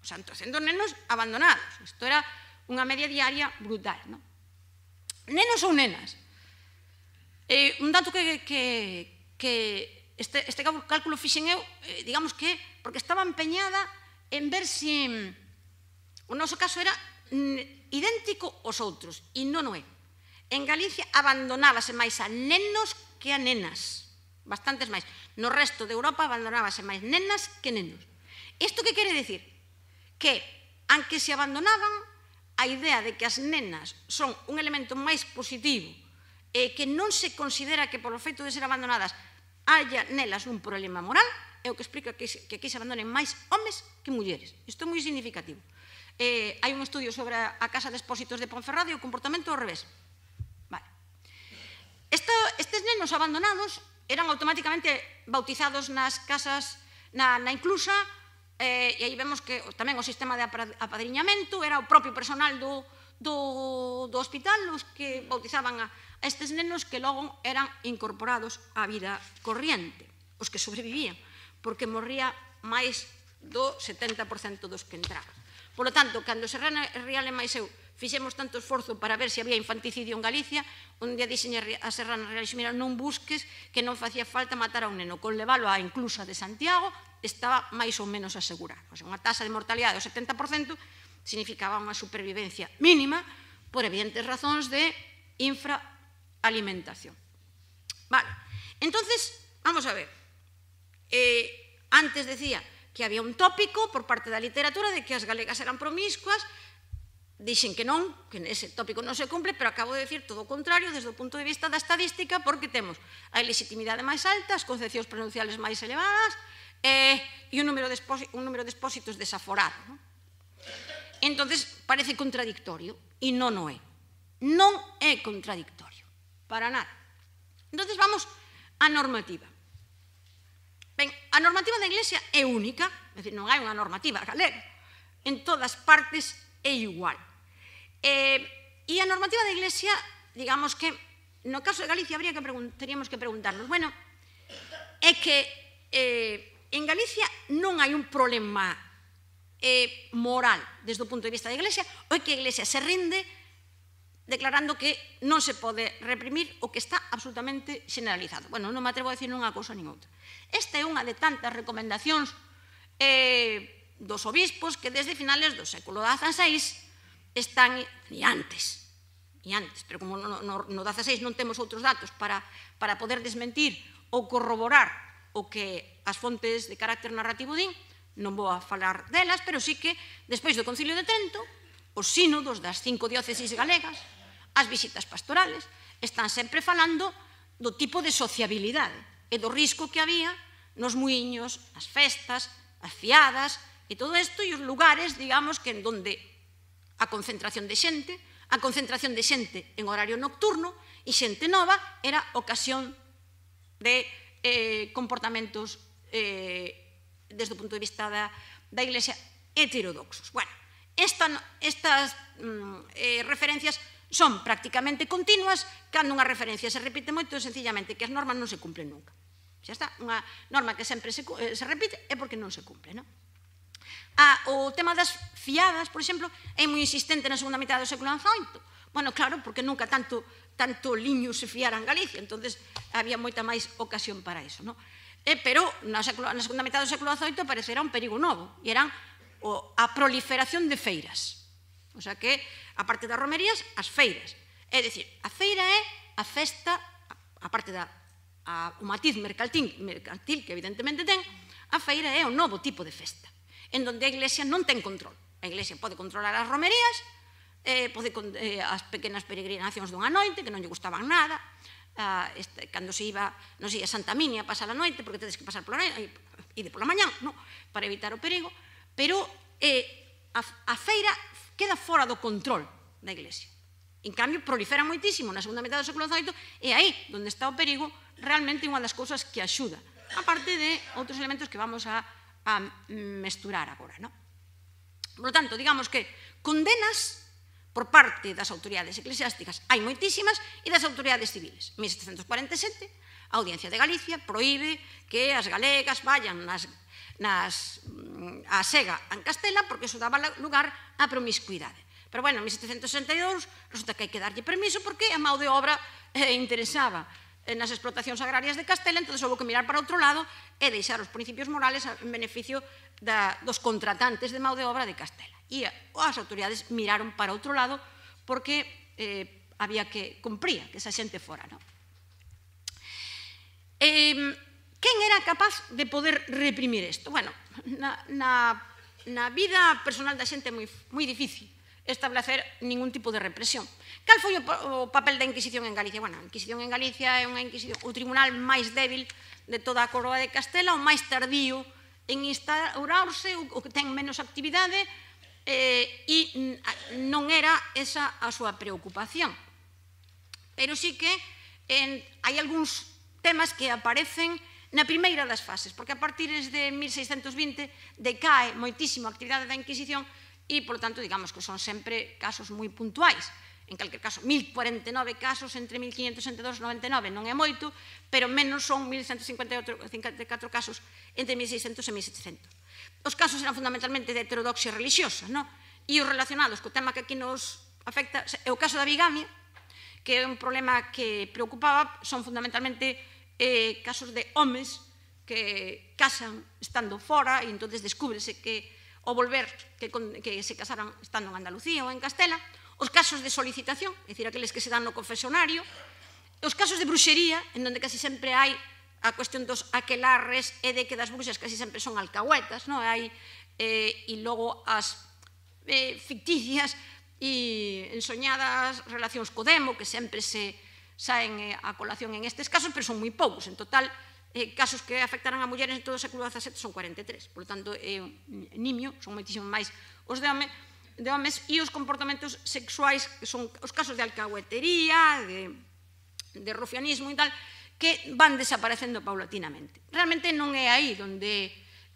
O sea, 800 nenos abandonados. Isto era unha media diaria brutal. ¿no? Nenos ou nenas? Eh, un dato que, que, que Este, este cálculo fixen eu, eh, digamos que, porque estaba empeñada en ver se si, mm, o noso caso era mm, idéntico aos outros, e non o é. En Galicia abandonábase máis a nenos que a nenas, bastantes máis. No resto de Europa abandonábase máis nenas que nenos. Isto que quere decir? Que, aunque se abandonaban, a idea de que as nenas son un elemento máis positivo e que non se considera que polo feito de ser abandonadas haya nelas un problema moral, é o que explica que, que aquí se abandonen máis homes que mulleres. Isto é moi significativo. Eh, hai un estudio sobre a Casa de Expósitos de Ponferrada e o comportamento ao revés. Vale. Esto, estes nenos abandonados eran automáticamente bautizados nas casas na, na inclusa eh, e aí vemos que tamén o sistema de apadriñamento era o propio personal do, do, do hospital os que bautizaban a, a estes nenos que logo eran incorporados á vida corriente, os que sobrevivían, porque morría máis do 70% dos que entraban. Por lo tanto, cando real e máis eu fixemos tanto esforzo para ver se había infanticidio en Galicia, un día dixenlle a Serrana Real mira, non busques que non facía falta matar a un neno, con leválo á inclusa de Santiago estaba máis ou menos asegurado. O sea, unha tasa de mortalidade do 70% significaba unha supervivencia mínima por evidentes razóns de infra alimentación. Vale, entonces, vamos a ver. Eh, antes decía que había un tópico por parte da literatura de que as galegas eran promiscuas, dixen que non, que ese tópico non se cumple, pero acabo de decir todo o contrario desde o punto de vista da estadística, porque temos a legitimidade máis alta, as concepcións pronunciales máis elevadas, eh, e un número de, un número de expósitos desaforado. ¿no? Entonces, parece contradictorio, e non o é. Non é contradictorio. para nada. Entonces vamos a normativa. La a normativa de Iglesia es única, es decir, no hay una normativa galega, en todas partes es igual. Eh, y la a normativa de Iglesia, digamos que, en no caso de Galicia, habría que que preguntarnos, bueno, es que eh, en Galicia no hay un problema eh, moral desde el punto de vista de Iglesia, o es que a Iglesia se rinde declarando que non se pode reprimir o que está absolutamente generalizado. Bueno, non me atrevo a decir unha cousa nin outra. Esta é unha de tantas recomendacións eh, dos obispos que desde finales do século XVI están e antes, e antes, pero como no, no, no XVI non temos outros datos para, para poder desmentir ou corroborar o que as fontes de carácter narrativo din, non vou a falar delas, pero sí que, despois do Concilio de Trento, os sínodos das cinco diócesis galegas, As visitas pastorales están sempre falando do tipo de sociabilidade e do risco que había nos muiños, as festas, as fiadas e todo isto e os lugares, digamos, que en donde a concentración de xente, a concentración de xente en horario nocturno e xente nova era ocasión de eh, comportamentos eh, desde o punto de vista da, da Iglesia heterodoxos. Bueno, esta, estas mm, eh, referencias son prácticamente continuas, cando unha referencia se repite moito, sencillamente que as normas non se cumplen nunca. Xa está, unha norma que sempre se, eh, se repite é porque non se cumple, non? Ah, o tema das fiadas, por exemplo, é moi insistente na segunda mitad do século XVIII. Bueno, claro, porque nunca tanto, tanto liño se fiara en Galicia, entonces había moita máis ocasión para iso, non? E, eh, pero na, século, na segunda mitad do século XVIII aparecerá un perigo novo, e eran o, a proliferación de feiras O sea que, a parte das romerías, as feiras. É dicir, a feira é a festa, a parte da a, o matiz mercantil, mercantil que evidentemente ten, a feira é o novo tipo de festa, en donde a Iglesia non ten control. A Iglesia pode controlar as romerías, eh, pode, eh, as pequenas peregrinacións dunha noite, que non lle gustaban nada, a, este, cando se iba, non sei, a Santa Minia a pasar a noite, porque tedes que pasar pola noite, e eh, de pola mañán, non, para evitar o perigo, pero eh, a, a feira queda fora do control da Iglesia. En cambio, prolifera moitísimo na segunda metade do século XVIII e aí, onde está o perigo, realmente unha das cousas que axuda, a parte de outros elementos que vamos a, a mesturar agora. No? Por lo tanto, digamos que condenas por parte das autoridades eclesiásticas hai moitísimas e das autoridades civiles. 1747, a Audiencia de Galicia proíbe que as galegas vayan nas nas, mm, a sega en Castela porque iso daba lugar á promiscuidade. Pero bueno, en 1762 resulta que hai que darlle permiso porque a mão de obra eh, interesaba nas explotacións agrarias de Castela, entón houve que mirar para outro lado e deixar os principios morales en beneficio da, dos contratantes de mão de obra de Castela. E as autoridades miraron para outro lado porque eh, había que cumpría que esa xente fora. No? Eh, Quen era capaz de poder reprimir isto? Bueno, na, na, na vida personal da xente é moi, moi difícil establecer ningún tipo de represión. Cal foi o, o papel da Inquisición en Galicia? Bueno, a Inquisición en Galicia é unha Inquisición, o tribunal máis débil de toda a coroa de Castela, o máis tardío en instaurarse, o que ten menos actividade, eh, e non era esa a súa preocupación. Pero sí que en, hai algúns temas que aparecen na primeira das fases, porque a partir de 1620 decae moitísimo a actividade da Inquisición e, por tanto, digamos que son sempre casos moi puntuais. En calquer caso, 1049 casos entre 1562 e 99 non é moito, pero menos son 1154 casos entre 1600 e 1700. Os casos eran fundamentalmente de heterodoxia religiosa, non? E os relacionados co tema que aquí nos afecta, é o caso da bigamia, que é un problema que preocupaba, son fundamentalmente eh, casos de homes que casan estando fora e entonces descúbrese que ao volver que, con, que se casaran estando en Andalucía ou en Castela, os casos de solicitación, é dicir, aqueles que se dan no confesionario, os casos de bruxería, en donde casi sempre hai a cuestión dos aquelarres e de que das bruxas casi sempre son alcahuetas, non? Hai, eh, e logo as eh, ficticias e ensoñadas relacións co demo, que sempre se saen eh, a colación en estes casos, pero son moi poucos. En total, eh, casos que afectaran a mulleres en todo o século XVII son 43. Por tanto, é eh, nimio, son moitísimo máis os de home, de homes e os comportamentos sexuais que son os casos de alcahuetería, de, de rufianismo e tal, que van desaparecendo paulatinamente. Realmente non é aí donde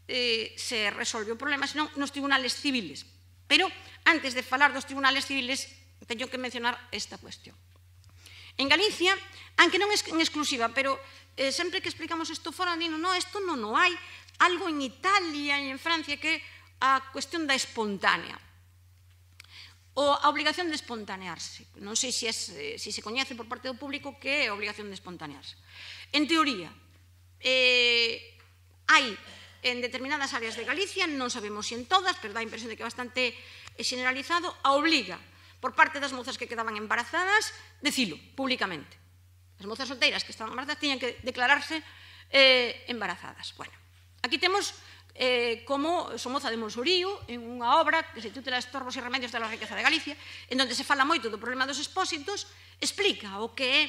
eh, se resolve o problema, senón nos tribunales civiles. Pero antes de falar dos tribunales civiles, teño que mencionar esta cuestión. En Galicia, aunque non es en exclusiva, pero eh, sempre que explicamos isto fora, dino, no, isto non no hai. Algo en Italia e en Francia que a cuestión da espontánea ou a obligación de espontanearse. Non sei se, es, eh, se se coñece por parte do público que é a obligación de espontanearse. En teoría, eh, hai en determinadas áreas de Galicia, non sabemos se en todas, pero dá a impresión de que é bastante generalizado, eh, a obliga por parte das mozas que quedaban embarazadas, decilo públicamente. As mozas solteiras que estaban embarazadas tiñan que declararse eh, embarazadas. Bueno, aquí temos eh, como Somoza de Monsurío, en unha obra que se titula Estorbos e Remedios da riqueza de Galicia, en donde se fala moito do problema dos expósitos, explica o que é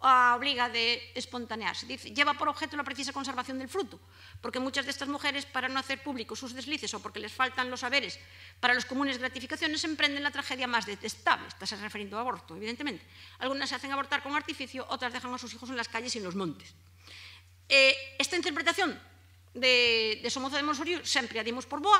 obliga de espontanearse. Dice, lleva por objeto la precisa conservación del fruto, porque muchas de estas mujeres, para no hacer públicos sus deslices o porque les faltan los saberes para los comunes gratificaciones, emprenden la tragedia más detestable. Estás refiriendo a aborto, evidentemente. Algunas se hacen abortar con artificio, otras dejan a sus hijos en las calles y en los montes. Eh, esta interpretación de, Somoza de Monsorio dimos por boa,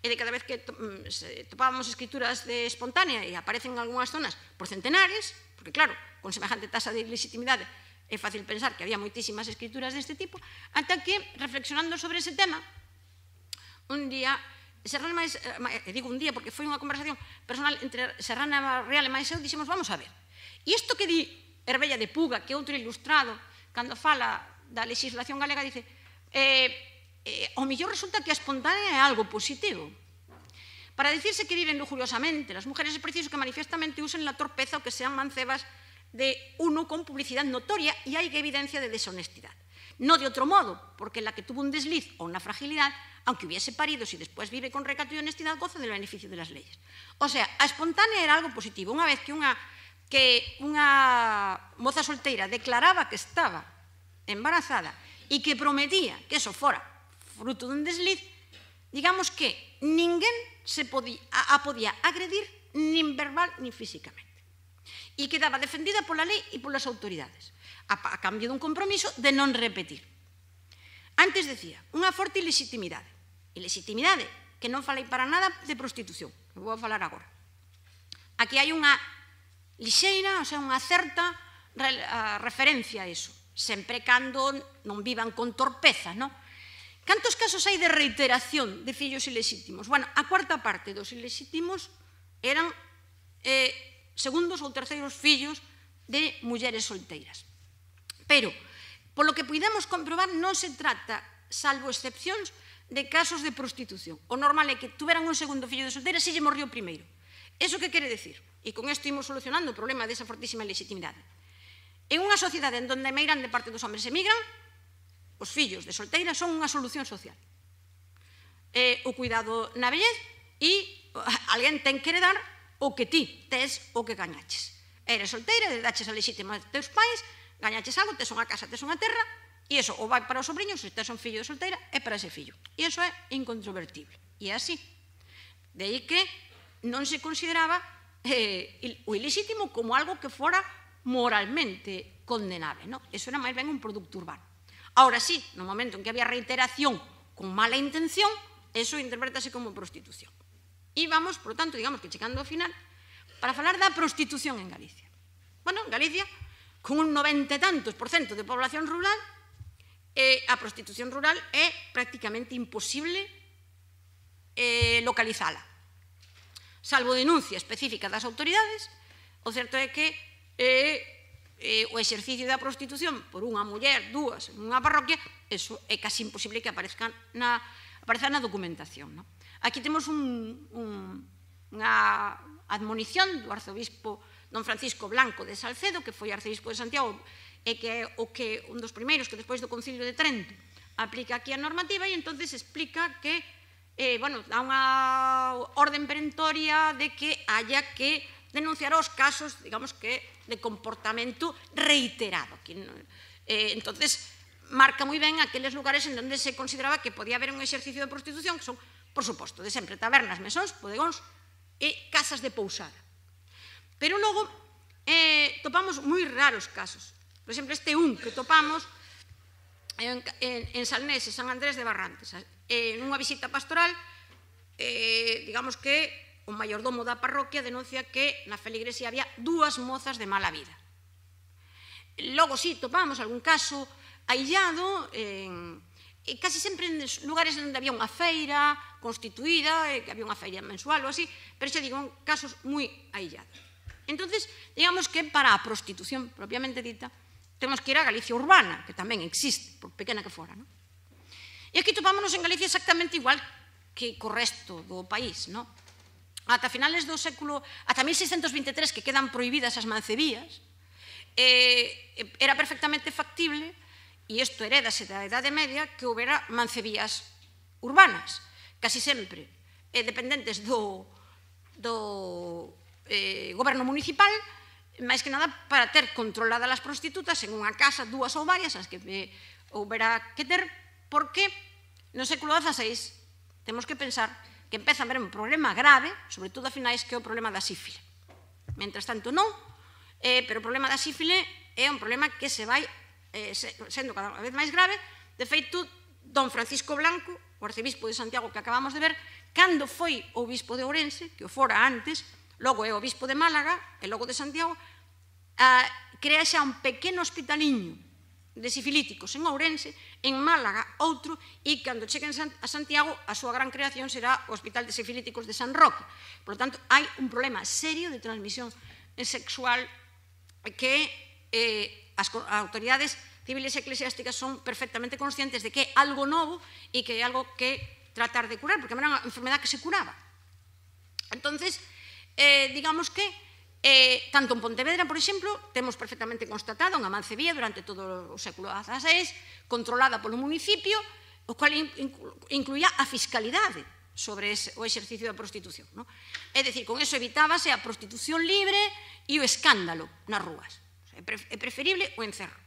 e de cada vez que mm, topábamos escrituras de espontánea e aparecen en algunhas zonas por centenares, porque claro, con semejante tasa de ilegitimidade é fácil pensar que había moitísimas escrituras deste tipo, ata que, reflexionando sobre ese tema, un día Serrana máis, e eh, eh, digo un día porque foi unha conversación personal entre Serrana Real e máis eu, dixemos, vamos a ver, e isto que di Herbella de Puga, que é outro ilustrado, cando fala da legislación galega, dice, eh, eh, o mejor resulta que a espontánea es algo positivo. Para decirse que viven lujuriosamente, las mujeres es preciso que manifiestamente usen la torpeza o que sean mancebas de uno con publicidad notoria y hay evidencia de deshonestidad. No de otro modo, porque la que tuvo un desliz o una fragilidad, aunque hubiese parido, si después vive con recato y honestidad, goza del beneficio de las leyes. O sea, a espontánea era algo positivo. Una vez que una, que una moza soltera declaraba que estaba embarazada y que prometía que eso fuera fruto dun desliz, digamos que ninguén se podía, a, a podía agredir nin verbal nin físicamente. E quedaba defendida pola lei e polas autoridades, a, a cambio dun compromiso de non repetir. Antes decía, unha forte ilegitimidade. Ilegitimidade que non falei para nada de prostitución, vou a falar agora. Aquí hai unha lixeira, ou sea, unha certa referencia a iso, sempre cando non vivan con torpeza, non? Cantos casos hai de reiteración de fillos ilexítimos? Bueno, a cuarta parte dos ilexítimos eran eh, segundos ou terceiros fillos de mulleres solteiras. Pero, polo que podemos comprobar, non se trata, salvo excepcións, de casos de prostitución. O normal é que tuveran un segundo fillo de solteira se lle morrió o primeiro. Eso que quere decir? E con isto imos solucionando o problema desa fortísima legitimidade. En unha sociedade en donde a meirande parte dos homens emigran, Os fillos de solteira son unha solución social. Eh, o cuidado na vellez e alguén ten que heredar o que ti tes o que gañaches. Eres solteira, daches a lexítima dos teus pais, gañaches algo, tes unha casa, tes unha terra, e eso ou vai para os sobrinhos, se tes un fillo de solteira, é para ese fillo. E eso é incontrovertible. E é así. De aí que non se consideraba eh, o ilíxitimo como algo que fora moralmente condenable. No? Eso era máis ben un produto urbano. Ahora sí, no momento en que había reiteración con mala intención, eso interpretase como prostitución. E vamos, por tanto, digamos que chegando ao final, para falar da prostitución en Galicia. Bueno, en Galicia, con un noventa e tantos por cento de población rural, eh, a prostitución rural é prácticamente imposible eh, localizala. Salvo denuncia específica das autoridades, o certo é que eh, eh, o exercicio da prostitución por unha muller, dúas, unha parroquia, eso é casi imposible que aparezcan na, apareza na documentación. No? Aquí temos un, un, unha admonición do arzobispo don Francisco Blanco de Salcedo, que foi arzobispo de Santiago, e que é o que un dos primeiros que despois do Concilio de Trento aplica aquí a normativa e entonces explica que eh, bueno, dá unha orden perentoria de que haya que denunciará os casos, digamos que, de comportamento reiterado. Eh, entonces, marca moi ben aqueles lugares en donde se consideraba que podía haber un exercicio de prostitución, que son, por suposto, de sempre tabernas, mesóns, podegóns e casas de pousada. Pero logo eh, topamos moi raros casos. Por exemplo, este un que topamos en, en, Salnés e San Andrés de Barrantes, eh, nunha visita pastoral, eh, digamos que o maiordomo da parroquia denuncia que na feligresía había dúas mozas de mala vida. Logo si sí, topamos algún caso aillado en eh, casi sempre en lugares onde había unha feira constituída, e eh, que había unha feira mensual ou así, pero xa digo, casos moi aillados. Entonces, digamos que para a prostitución propiamente dita, temos que ir a Galicia urbana, que tamén existe, por pequena que fora, non? E aquí topámonos en Galicia exactamente igual que co resto do país, non? ata finales do século, ata 1623, que quedan prohibidas as mancebías, eh, era perfectamente factible, e isto heredase da Edade Media, que houbera mancebías urbanas, casi sempre eh, dependentes do, do eh, goberno municipal, máis que nada para ter controladas as prostitutas en unha casa, dúas ou varias, as que eh, houbera que ter, porque no século XVI temos que pensar que empeza a ver un problema grave, sobre todo a finais que é o problema da sífile. Mentre tanto non, eh, pero o problema da sífile é un problema que se vai eh, sendo cada vez máis grave. De feito, don Francisco Blanco, o arcebispo de Santiago que acabamos de ver, cando foi o obispo de Ourense, que o fora antes, logo é o obispo de Málaga e logo de Santiago, eh, crea xa un pequeno hospitaliño de sifilíticos en Ourense, en Málaga outro e cando cheguen a Santiago a súa gran creación será o Hospital de Sifilíticos de San Roque. Por lo tanto, hai un problema serio de transmisión sexual que eh, as autoridades civiles e eclesiásticas son perfectamente conscientes de que é algo novo e que é algo que tratar de curar, porque era unha enfermedad que se curaba. Entonces, eh, digamos que Eh, tanto en Pontevedra, por exemplo, temos perfectamente constatada unha mancebía durante todo o século XVI, controlada polo municipio, o cual incluía a fiscalidade sobre ese, o exercicio da prostitución. No? É dicir, con eso evitábase a prostitución libre e o escándalo nas rúas. É preferible o encerro.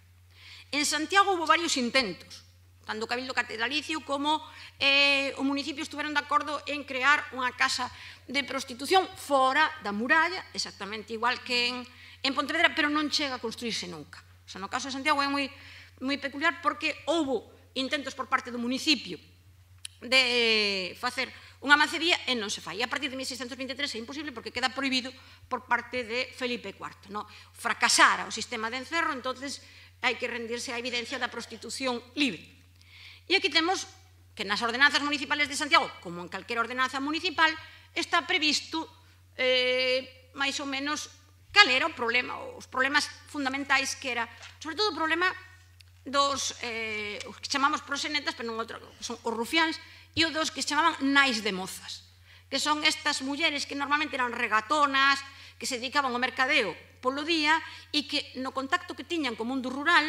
En Santiago hubo varios intentos tanto o Cabildo Catedralicio como eh, o municipio estiveron de acordo en crear unha casa de prostitución fora da muralla, exactamente igual que en, en Pontevedra, pero non chega a construirse nunca. O sea, no caso de Santiago é moi, moi peculiar porque houve intentos por parte do municipio de eh, facer unha macería e non se fai. E a partir de 1623 é imposible porque queda prohibido por parte de Felipe IV. No? Fracasara o sistema de encerro, entonces hai que rendirse á evidencia da prostitución libre. E aquí temos que nas ordenanzas municipales de Santiago, como en calquera ordenanza municipal, está previsto eh, máis ou menos cal era o problema, os problemas fundamentais que era, sobre todo o problema dos eh, os que chamamos prosenetas, pero non outro, son os rufiáns, e o dos que chamaban nais de mozas, que son estas mulleres que normalmente eran regatonas, que se dedicaban ao mercadeo polo día e que no contacto que tiñan co mundo rural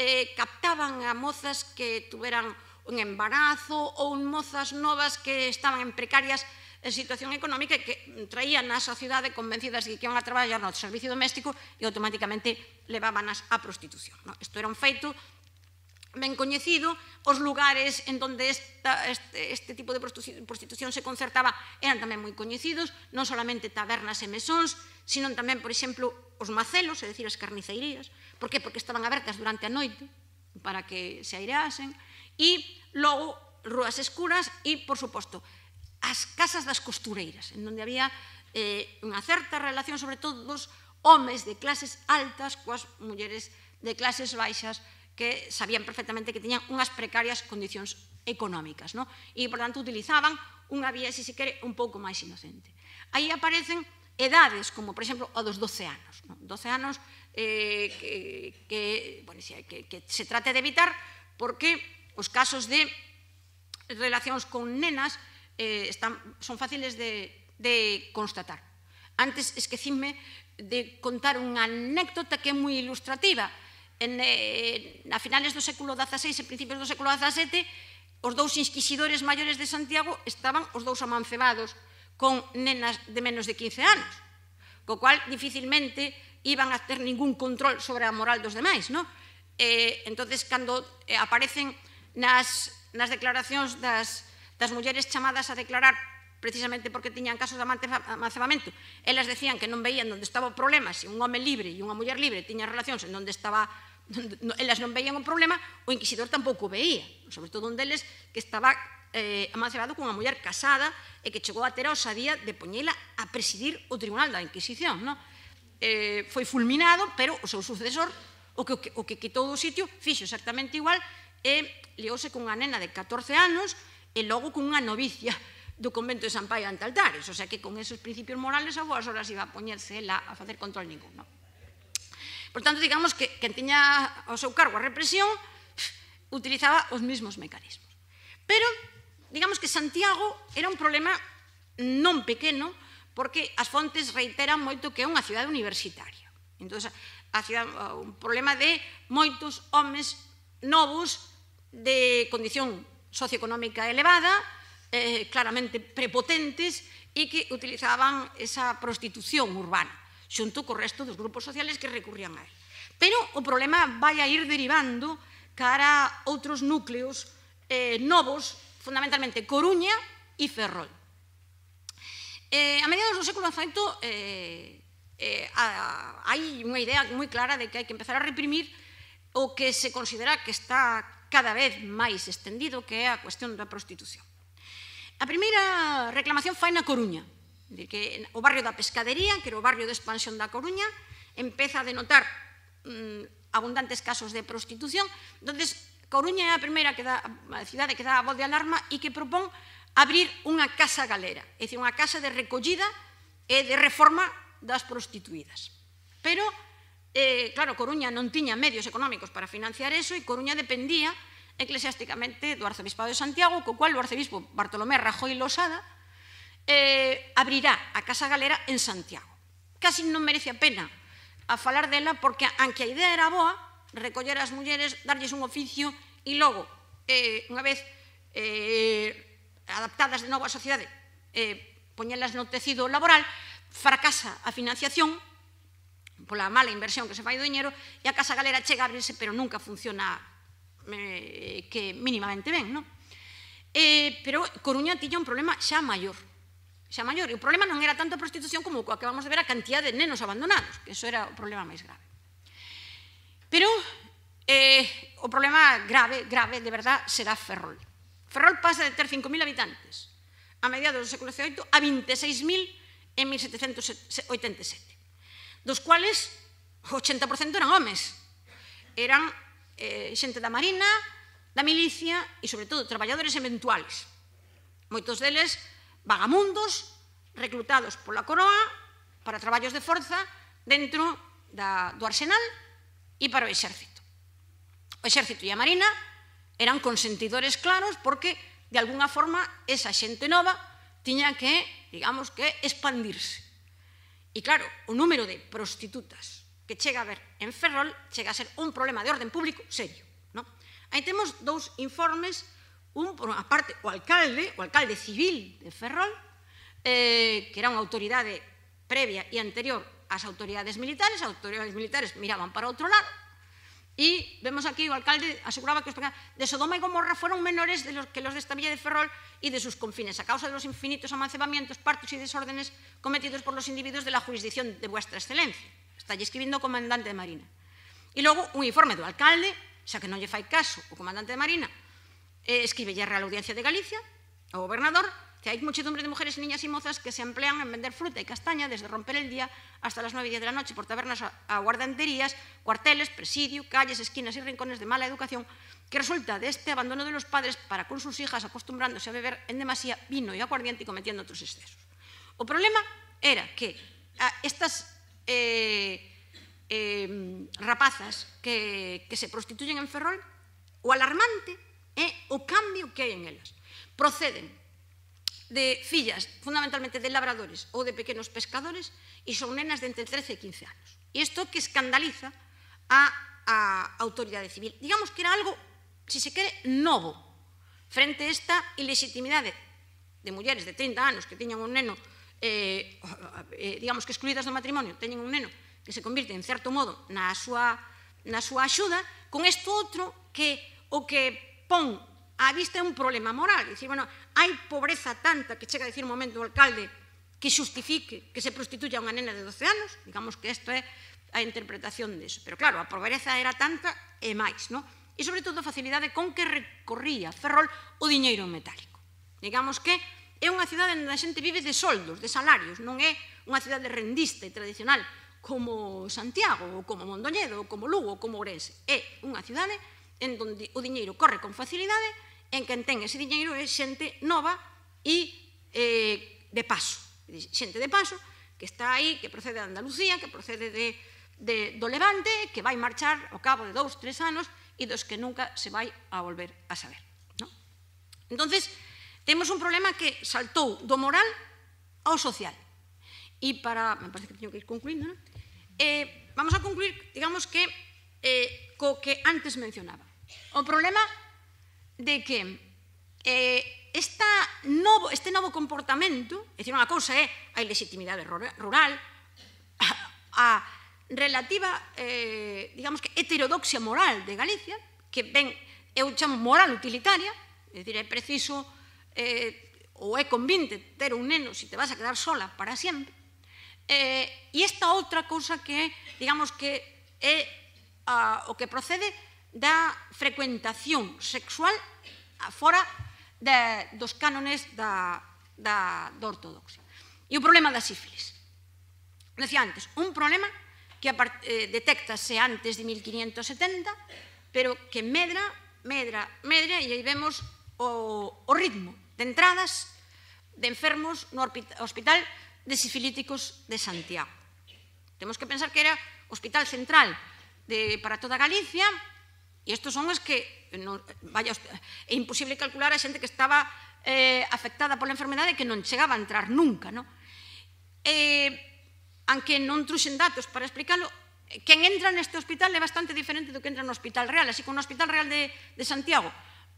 eh, captaban a mozas que tuveran un embarazo ou mozas novas que estaban en precarias en eh, situación económica que traían a sociedade convencidas de que iban a traballar no servicio doméstico e automáticamente levábanas á prostitución. No? Isto era un feito ben coñecido, os lugares en donde esta, este, este tipo de prostitución se concertaba eran tamén moi coñecidos, non solamente tabernas e mesóns, sino tamén, por exemplo, os macelos, é dicir, as carniceirías. Por que? Porque estaban abertas durante a noite para que se aireasen. E logo, rúas escuras e, por suposto, as casas das costureiras, en donde había eh, unha certa relación, sobre todo, dos homes de clases altas coas mulleres de clases baixas que sabían perfectamente que tiñan unhas precarias condicións económicas, no? e, por tanto, utilizaban unha vía, se se quere, un pouco máis inocente. Aí aparecen edades, como, por exemplo, a dos 12 anos. No? 12 anos eh, que, que, bueno, que, que se trate de evitar porque os casos de relacións con nenas eh, están, son fáciles de, de constatar. Antes esquecime de contar unha anécdota que é moi ilustrativa, en, eh, a finales do século XVI e principios do século XVII, os dous inquisidores maiores de Santiago estaban os dous amancebados con nenas de menos de 15 anos, co cual dificilmente iban a ter ningún control sobre a moral dos demais, non? Eh, entonces, cando eh, aparecen nas, nas declaracións das, das mulleres chamadas a declarar precisamente porque tiñan casos de amancebamento, elas decían que non veían onde estaba o problema, se un home libre e unha muller libre tiñan relacións en onde estaba no, elas non veían o problema, o inquisidor tampouco veía, sobre todo un deles que estaba eh, amancebado cunha muller casada e que chegou a ter a osadía de poñela a presidir o Tribunal da Inquisición. No? Eh, foi fulminado, pero o seu sucesor o que, o que, o que quitou do sitio fixo exactamente igual e liouse cunha nena de 14 anos e logo cunha novicia do convento de San Paio ante altares, o sea que con esos principios morales a boas horas iba a poñerse ela a facer control ninguno. No? Por tanto, digamos que quen tiña o seu cargo a represión utilizaba os mesmos mecanismos. Pero, digamos que Santiago era un problema non pequeno, porque as fontes reiteran moito que é unha cidade universitaria. Entón, a cidade, un problema de moitos homes novos de condición socioeconómica elevada, eh, claramente prepotentes e que utilizaban esa prostitución urbana xunto co resto dos grupos sociales que recurrían a él. Pero o problema vai a ir derivando cara a outros núcleos eh, novos, fundamentalmente Coruña e Ferrol. Eh, a mediados do século XVIII eh, eh, hai unha idea moi clara de que hai que empezar a reprimir o que se considera que está cada vez máis extendido, que é a cuestión da prostitución. A primeira reclamación fai na Coruña, de que o barrio da Pescadería, que era o barrio de expansión da Coruña, empeza a denotar mmm, abundantes casos de prostitución. donde Coruña é a primeira que dá, a cidade que dá a voz de alarma e que propón abrir unha casa galera, é dicir, unha casa de recollida e de reforma das prostituídas. Pero, eh, claro, Coruña non tiña medios económicos para financiar eso e Coruña dependía eclesiásticamente do Arzobispado de Santiago, co cual o arzobispo Bartolomé Rajoy Losada eh, abrirá a Casa Galera en Santiago. Casi non merece a pena a falar dela porque, anque a idea era boa, recoller as mulleres, darlles un oficio e logo, eh, unha vez eh, adaptadas de novo á sociedade, eh, poñelas no tecido laboral, fracasa a financiación pola mala inversión que se fai do dinero e a Casa Galera chega a abrirse pero nunca funciona Eh, que mínimamente ben, non? Eh, pero Coruña tiña un problema xa maior, xa maior. E o problema non era tanto a prostitución como o que vamos de ver a cantidad de nenos abandonados, que eso era o problema máis grave. Pero eh, o problema grave, grave, de verdad, será Ferrol. Ferrol pasa de ter 5.000 habitantes a mediados do século XVIII a 26.000 en 1787, dos cuales o 80% eran homes, eran eh, xente da Marina, da Milicia e, sobre todo, traballadores eventuales. Moitos deles vagamundos reclutados pola coroa para traballos de forza dentro da, do arsenal e para o exército. O exército e a marina eran consentidores claros porque, de alguna forma, esa xente nova tiña que, digamos que, expandirse. E claro, o número de prostitutas que llega a haber en Ferrol llega a ser un problema de orden público serio. Ahí tenemos dos informes, un, por parte, o alcalde, o alcalde civil de Ferrol, eh, que era una autoridad previa y anterior a las autoridades militares, Las autoridades militares miraban para otro lado, Y vemos aquí o alcalde aseguraba que los de Sodoma y Gomorra fueron menores que los de esta villa de Ferrol y de sus confines, a causa de los infinitos amancebamientos, partos y desórdenes cometidos por los individuos de la jurisdicción de vuestra excelencia. Está escribindo o comandante de Marina. E logo un informe do alcalde, xa que non lle fai caso o comandante de Marina, eh, escribe a Real Audiencia de Galicia, ao gobernador, que hai muchedumbre de mujeres, niñas e mozas que se emplean en vender fruta e castaña desde romper el día hasta las 9 e 10 de la noche por tabernas a guardanterías, cuarteles, presidio, calles, esquinas e rincones de mala educación que resulta de abandono de los padres para con sus hijas acostumbrándose a beber en demasía vino e aguardiente e cometiendo outros excesos. O problema era que a estas eh, eh, rapazas que, que se prostituyen en Ferrol, o alarmante é eh, o cambio que hai en elas. Proceden de fillas, fundamentalmente de labradores ou de pequenos pescadores, e son nenas de entre 13 e 15 anos. E isto que escandaliza a, a autoridade civil. Digamos que era algo, se se quere, novo, frente a esta ilegitimidade de mulleres de 30 anos que tiñan un neno eh, eh, digamos que excluídas do matrimonio, teñen un neno que se convirte en certo modo na súa, na súa axuda, con isto outro que o que pon á vista é un problema moral. Dicir, bueno, hai pobreza tanta que chega a decir un momento o alcalde que xustifique que se prostituya unha nena de 12 anos, digamos que isto é a interpretación deso. Pero claro, a pobreza era tanta e máis, non? E sobre todo a facilidade con que recorría Ferrol o diñeiro metálico. Digamos que É unha cidade onde a xente vive de soldos, de salarios, non é unha cidade rendista e tradicional como Santiago, ou como Mondoñedo, ou como Lugo, ou como Ourense. É unha cidade en onde o diñeiro corre con facilidade, en quen ten ese diñeiro é xente nova e eh, de paso. Xente de paso que está aí, que procede de Andalucía, que procede de, de, do Levante, que vai marchar ao cabo de dous, tres anos e dos que nunca se vai a volver a saber. ¿no? Entonces, Temos un problema que saltou do moral ao social. E para... Me parece que teño que ir concluindo, non? Eh, vamos a concluir, digamos que, eh, co que antes mencionaba. O problema de que eh, esta novo, este novo comportamento, é dicir, unha cousa é a ilegitimidade rural, a, relativa, eh, digamos que, heterodoxia moral de Galicia, que ben, eu chamo moral utilitaria, é dicir, é preciso eh, ou é convinte ter un neno se te vas a quedar sola para sempre. Eh, e esta outra cousa que é, digamos que é a, o que procede da frecuentación sexual fora de, dos cánones da, da, da ortodoxia. E o problema da sífilis. Decía antes, un problema que eh, detectase antes de 1570, pero que medra, medra, medra, e aí vemos o, o ritmo de entradas de enfermos no Hospital de Sifilíticos de Santiago. Temos que pensar que era Hospital Central de, para toda Galicia e estos son os que non, vaya, é imposible calcular a xente que estaba eh, afectada pola enfermedade que non chegaba a entrar nunca. No? Eh, anque non truxen datos para explicarlo, quen entra neste hospital é bastante diferente do que entra no Hospital Real, así que no Hospital Real de, de Santiago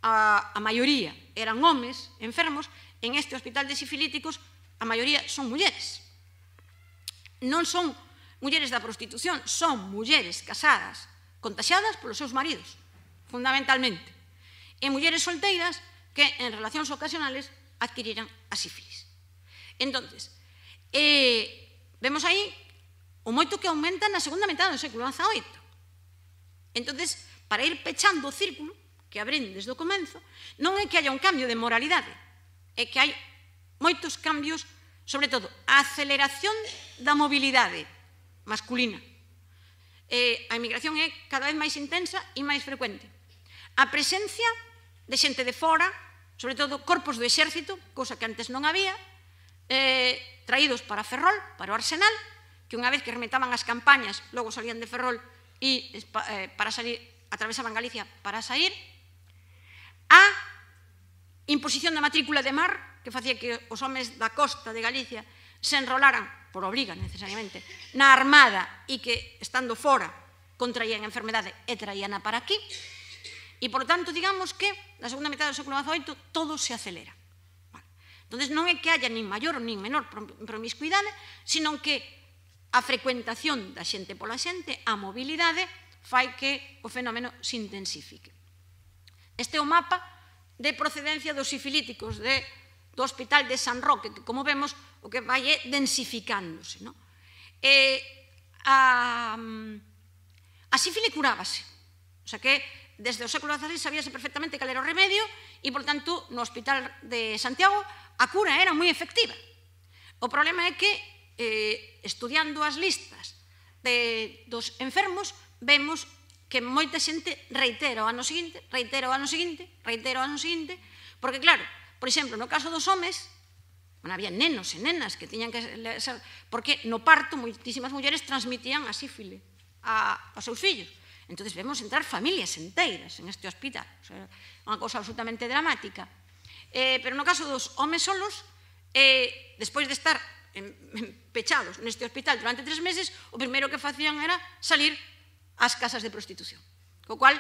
a, a maioría eran homes enfermos, en este hospital de sifilíticos a maioría son mulleres. Non son mulleres da prostitución, son mulleres casadas, contaxadas polos seus maridos, fundamentalmente, e mulleres solteiras que en relacións ocasionales adquiriran a sífilis. Entonces, eh, vemos aí o moito que aumenta na segunda metade do século XVIII. Entonces, para ir pechando o círculo, que abrín desde o comenzo, non é que haya un cambio de moralidade, é que hai moitos cambios, sobre todo, a aceleración da mobilidade masculina. Eh, a emigración é cada vez máis intensa e máis frecuente. A presencia de xente de fora, sobre todo corpos do exército, cosa que antes non había, eh, traídos para Ferrol, para o Arsenal, que unha vez que remetaban as campañas, logo salían de Ferrol e eh, para salir, atravesaban Galicia para sair, A imposición da matrícula de mar, que facía que os homes da costa de Galicia se enrolaran, por obriga necesariamente, na armada e que, estando fora, contraían enfermedade e a para aquí. E, por tanto, digamos que na segunda metade do século XVIII todo se acelera. Vale. Entón, non é que haya nin maior nin menor promiscuidade, sino que a frecuentación da xente pola xente, a mobilidade, fai que o fenómeno se intensifique. Este é o mapa de procedencia dos sifilíticos de, do Hospital de San Roque, que, como vemos, o que vai é densificándose. No? E, a, a sífile curábase. O sea que desde o século XVI sabíase perfectamente cal era o remedio e, por tanto, no Hospital de Santiago a cura era moi efectiva. O problema é que, eh, estudiando as listas de, dos enfermos, vemos que moita xente reitera o ano seguinte, reitera o ano seguinte, reitera o ano seguinte, porque claro, por exemplo, no caso dos homes, bueno, había nenos e nenas que tiñan que ser, porque no parto moitísimas mulleres transmitían a sífile a, aos seus fillos. Entonces vemos entrar familias enteiras en este hospital. O sea, unha cousa absolutamente dramática. Eh, pero no caso dos homes solos, eh, despois de estar en, en, pechados neste hospital durante tres meses, o primeiro que facían era salir as casas de prostitución. Co cual,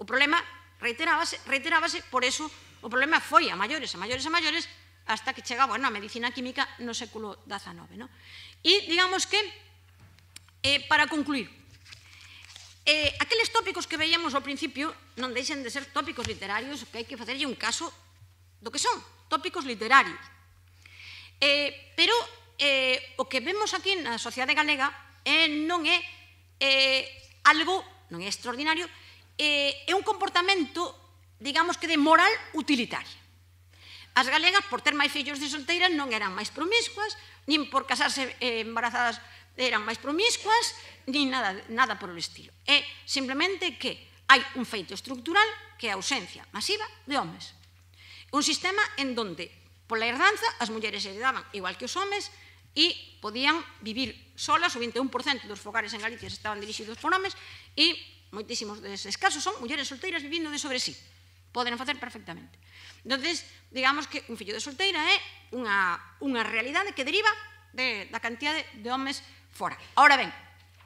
o problema reiterábase, reiterábase, por eso o problema foi a maiores, a maiores, a maiores, hasta que chega, bueno, a medicina química no século XIX, no? E digamos que, eh, para concluir, eh, aqueles tópicos que veíamos ao principio non deixen de ser tópicos literarios que hai que facerlle un caso do que son, tópicos literarios. Eh, pero eh, o que vemos aquí na sociedade galega eh, non é eh, algo, non é extraordinario, eh, é un comportamento, digamos que de moral utilitaria. As galegas, por ter máis fillos de solteira, non eran máis promiscuas, nin por casarse eh, embarazadas eran máis promiscuas, nin nada, nada por o estilo. É simplemente que hai un feito estructural que é a ausencia masiva de homes. Un sistema en donde, pola herdanza, as mulleres heredaban igual que os homes e podían vivir solas o 21% dos fogares en Galicia estaban dirixidos por homes e moitísimos deses casos son mulleres solteiras vivindo de sobre sí. Poden facer perfectamente. Entonces, digamos que un fillo de solteira é unha, unha realidade que deriva de, da cantidad de, homens homes fora. Ahora ben,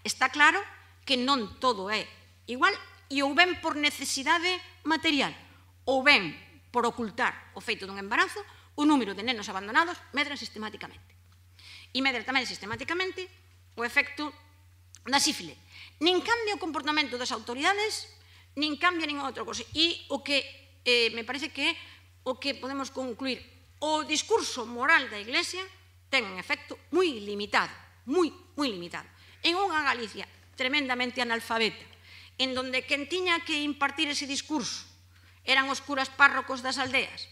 está claro que non todo é igual e ou ben por necesidade material ou ben por ocultar o feito dun embarazo, o número de nenos abandonados medra sistemáticamente e medir tamén sistemáticamente o efecto da sífile. Nin cambia o comportamento das autoridades, nin cambia ninguna outra cosa. E o que eh, me parece que é o que podemos concluir. O discurso moral da Iglesia ten un efecto moi limitado, moi, moi limitado. En unha Galicia tremendamente analfabeta, en donde quen tiña que impartir ese discurso eran os curas párrocos das aldeas,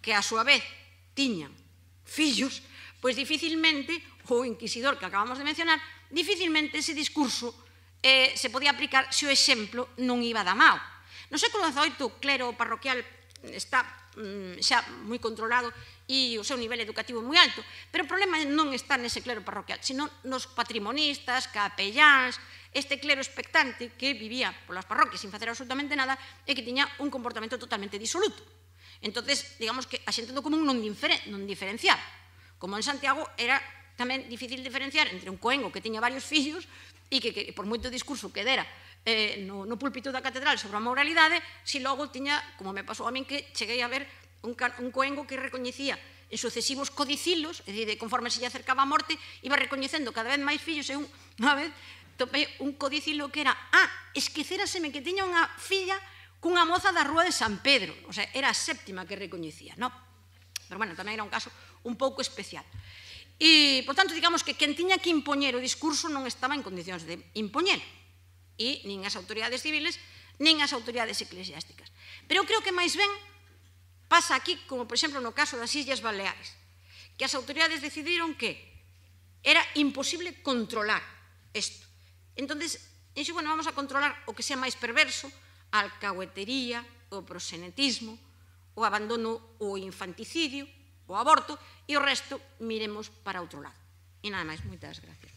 que a súa vez tiñan fillos pois dificilmente, o inquisidor que acabamos de mencionar, dificilmente ese discurso eh, se podía aplicar se o exemplo non iba da mao. No século XVIII, o clero parroquial está mm, xa moi controlado e o seu nivel educativo moi alto, pero o problema non está nese clero parroquial, sino nos patrimonistas, capellans, este clero expectante que vivía polas parroquias sin facer absolutamente nada e que tiña un comportamento totalmente disoluto. Entonces, digamos que a xente do común non, diferen, non diferenciaba. Como en Santiago era tamén difícil diferenciar entre un coengo que tiña varios fillos e que, que por moito discurso que dera eh, no, no púlpito da catedral sobre a moralidade, si logo tiña, como me pasou a min, que cheguei a ver un, un coengo que recoñecía en sucesivos codicilos, é dicir, conforme se lle acercaba a morte, iba recoñecendo cada vez máis fillos e un, unha vez topei un codicilo que era, ah, esquecerase-me que tiña unha filla cunha moza da rúa de San Pedro, o sea, era a séptima que recoñecía, non? Pero bueno, tamén era un caso un pouco especial. E, por tanto, digamos que quen tiña que impoñer o discurso non estaba en condicións de impoñer, e nin as autoridades civiles, nin as autoridades eclesiásticas. Pero eu creo que máis ben pasa aquí, como por exemplo no caso das Illas Baleares, que as autoridades decidiron que era imposible controlar isto. Entonces, dixo, bueno, vamos a controlar o que sea máis perverso, a alcahuetería, o prosenetismo, o abandono ou infanticidio, o aborto, e o resto miremos para outro lado. E nada máis, moitas gracias.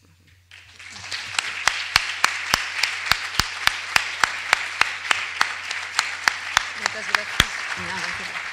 Moitas gracias. Nada, gracias.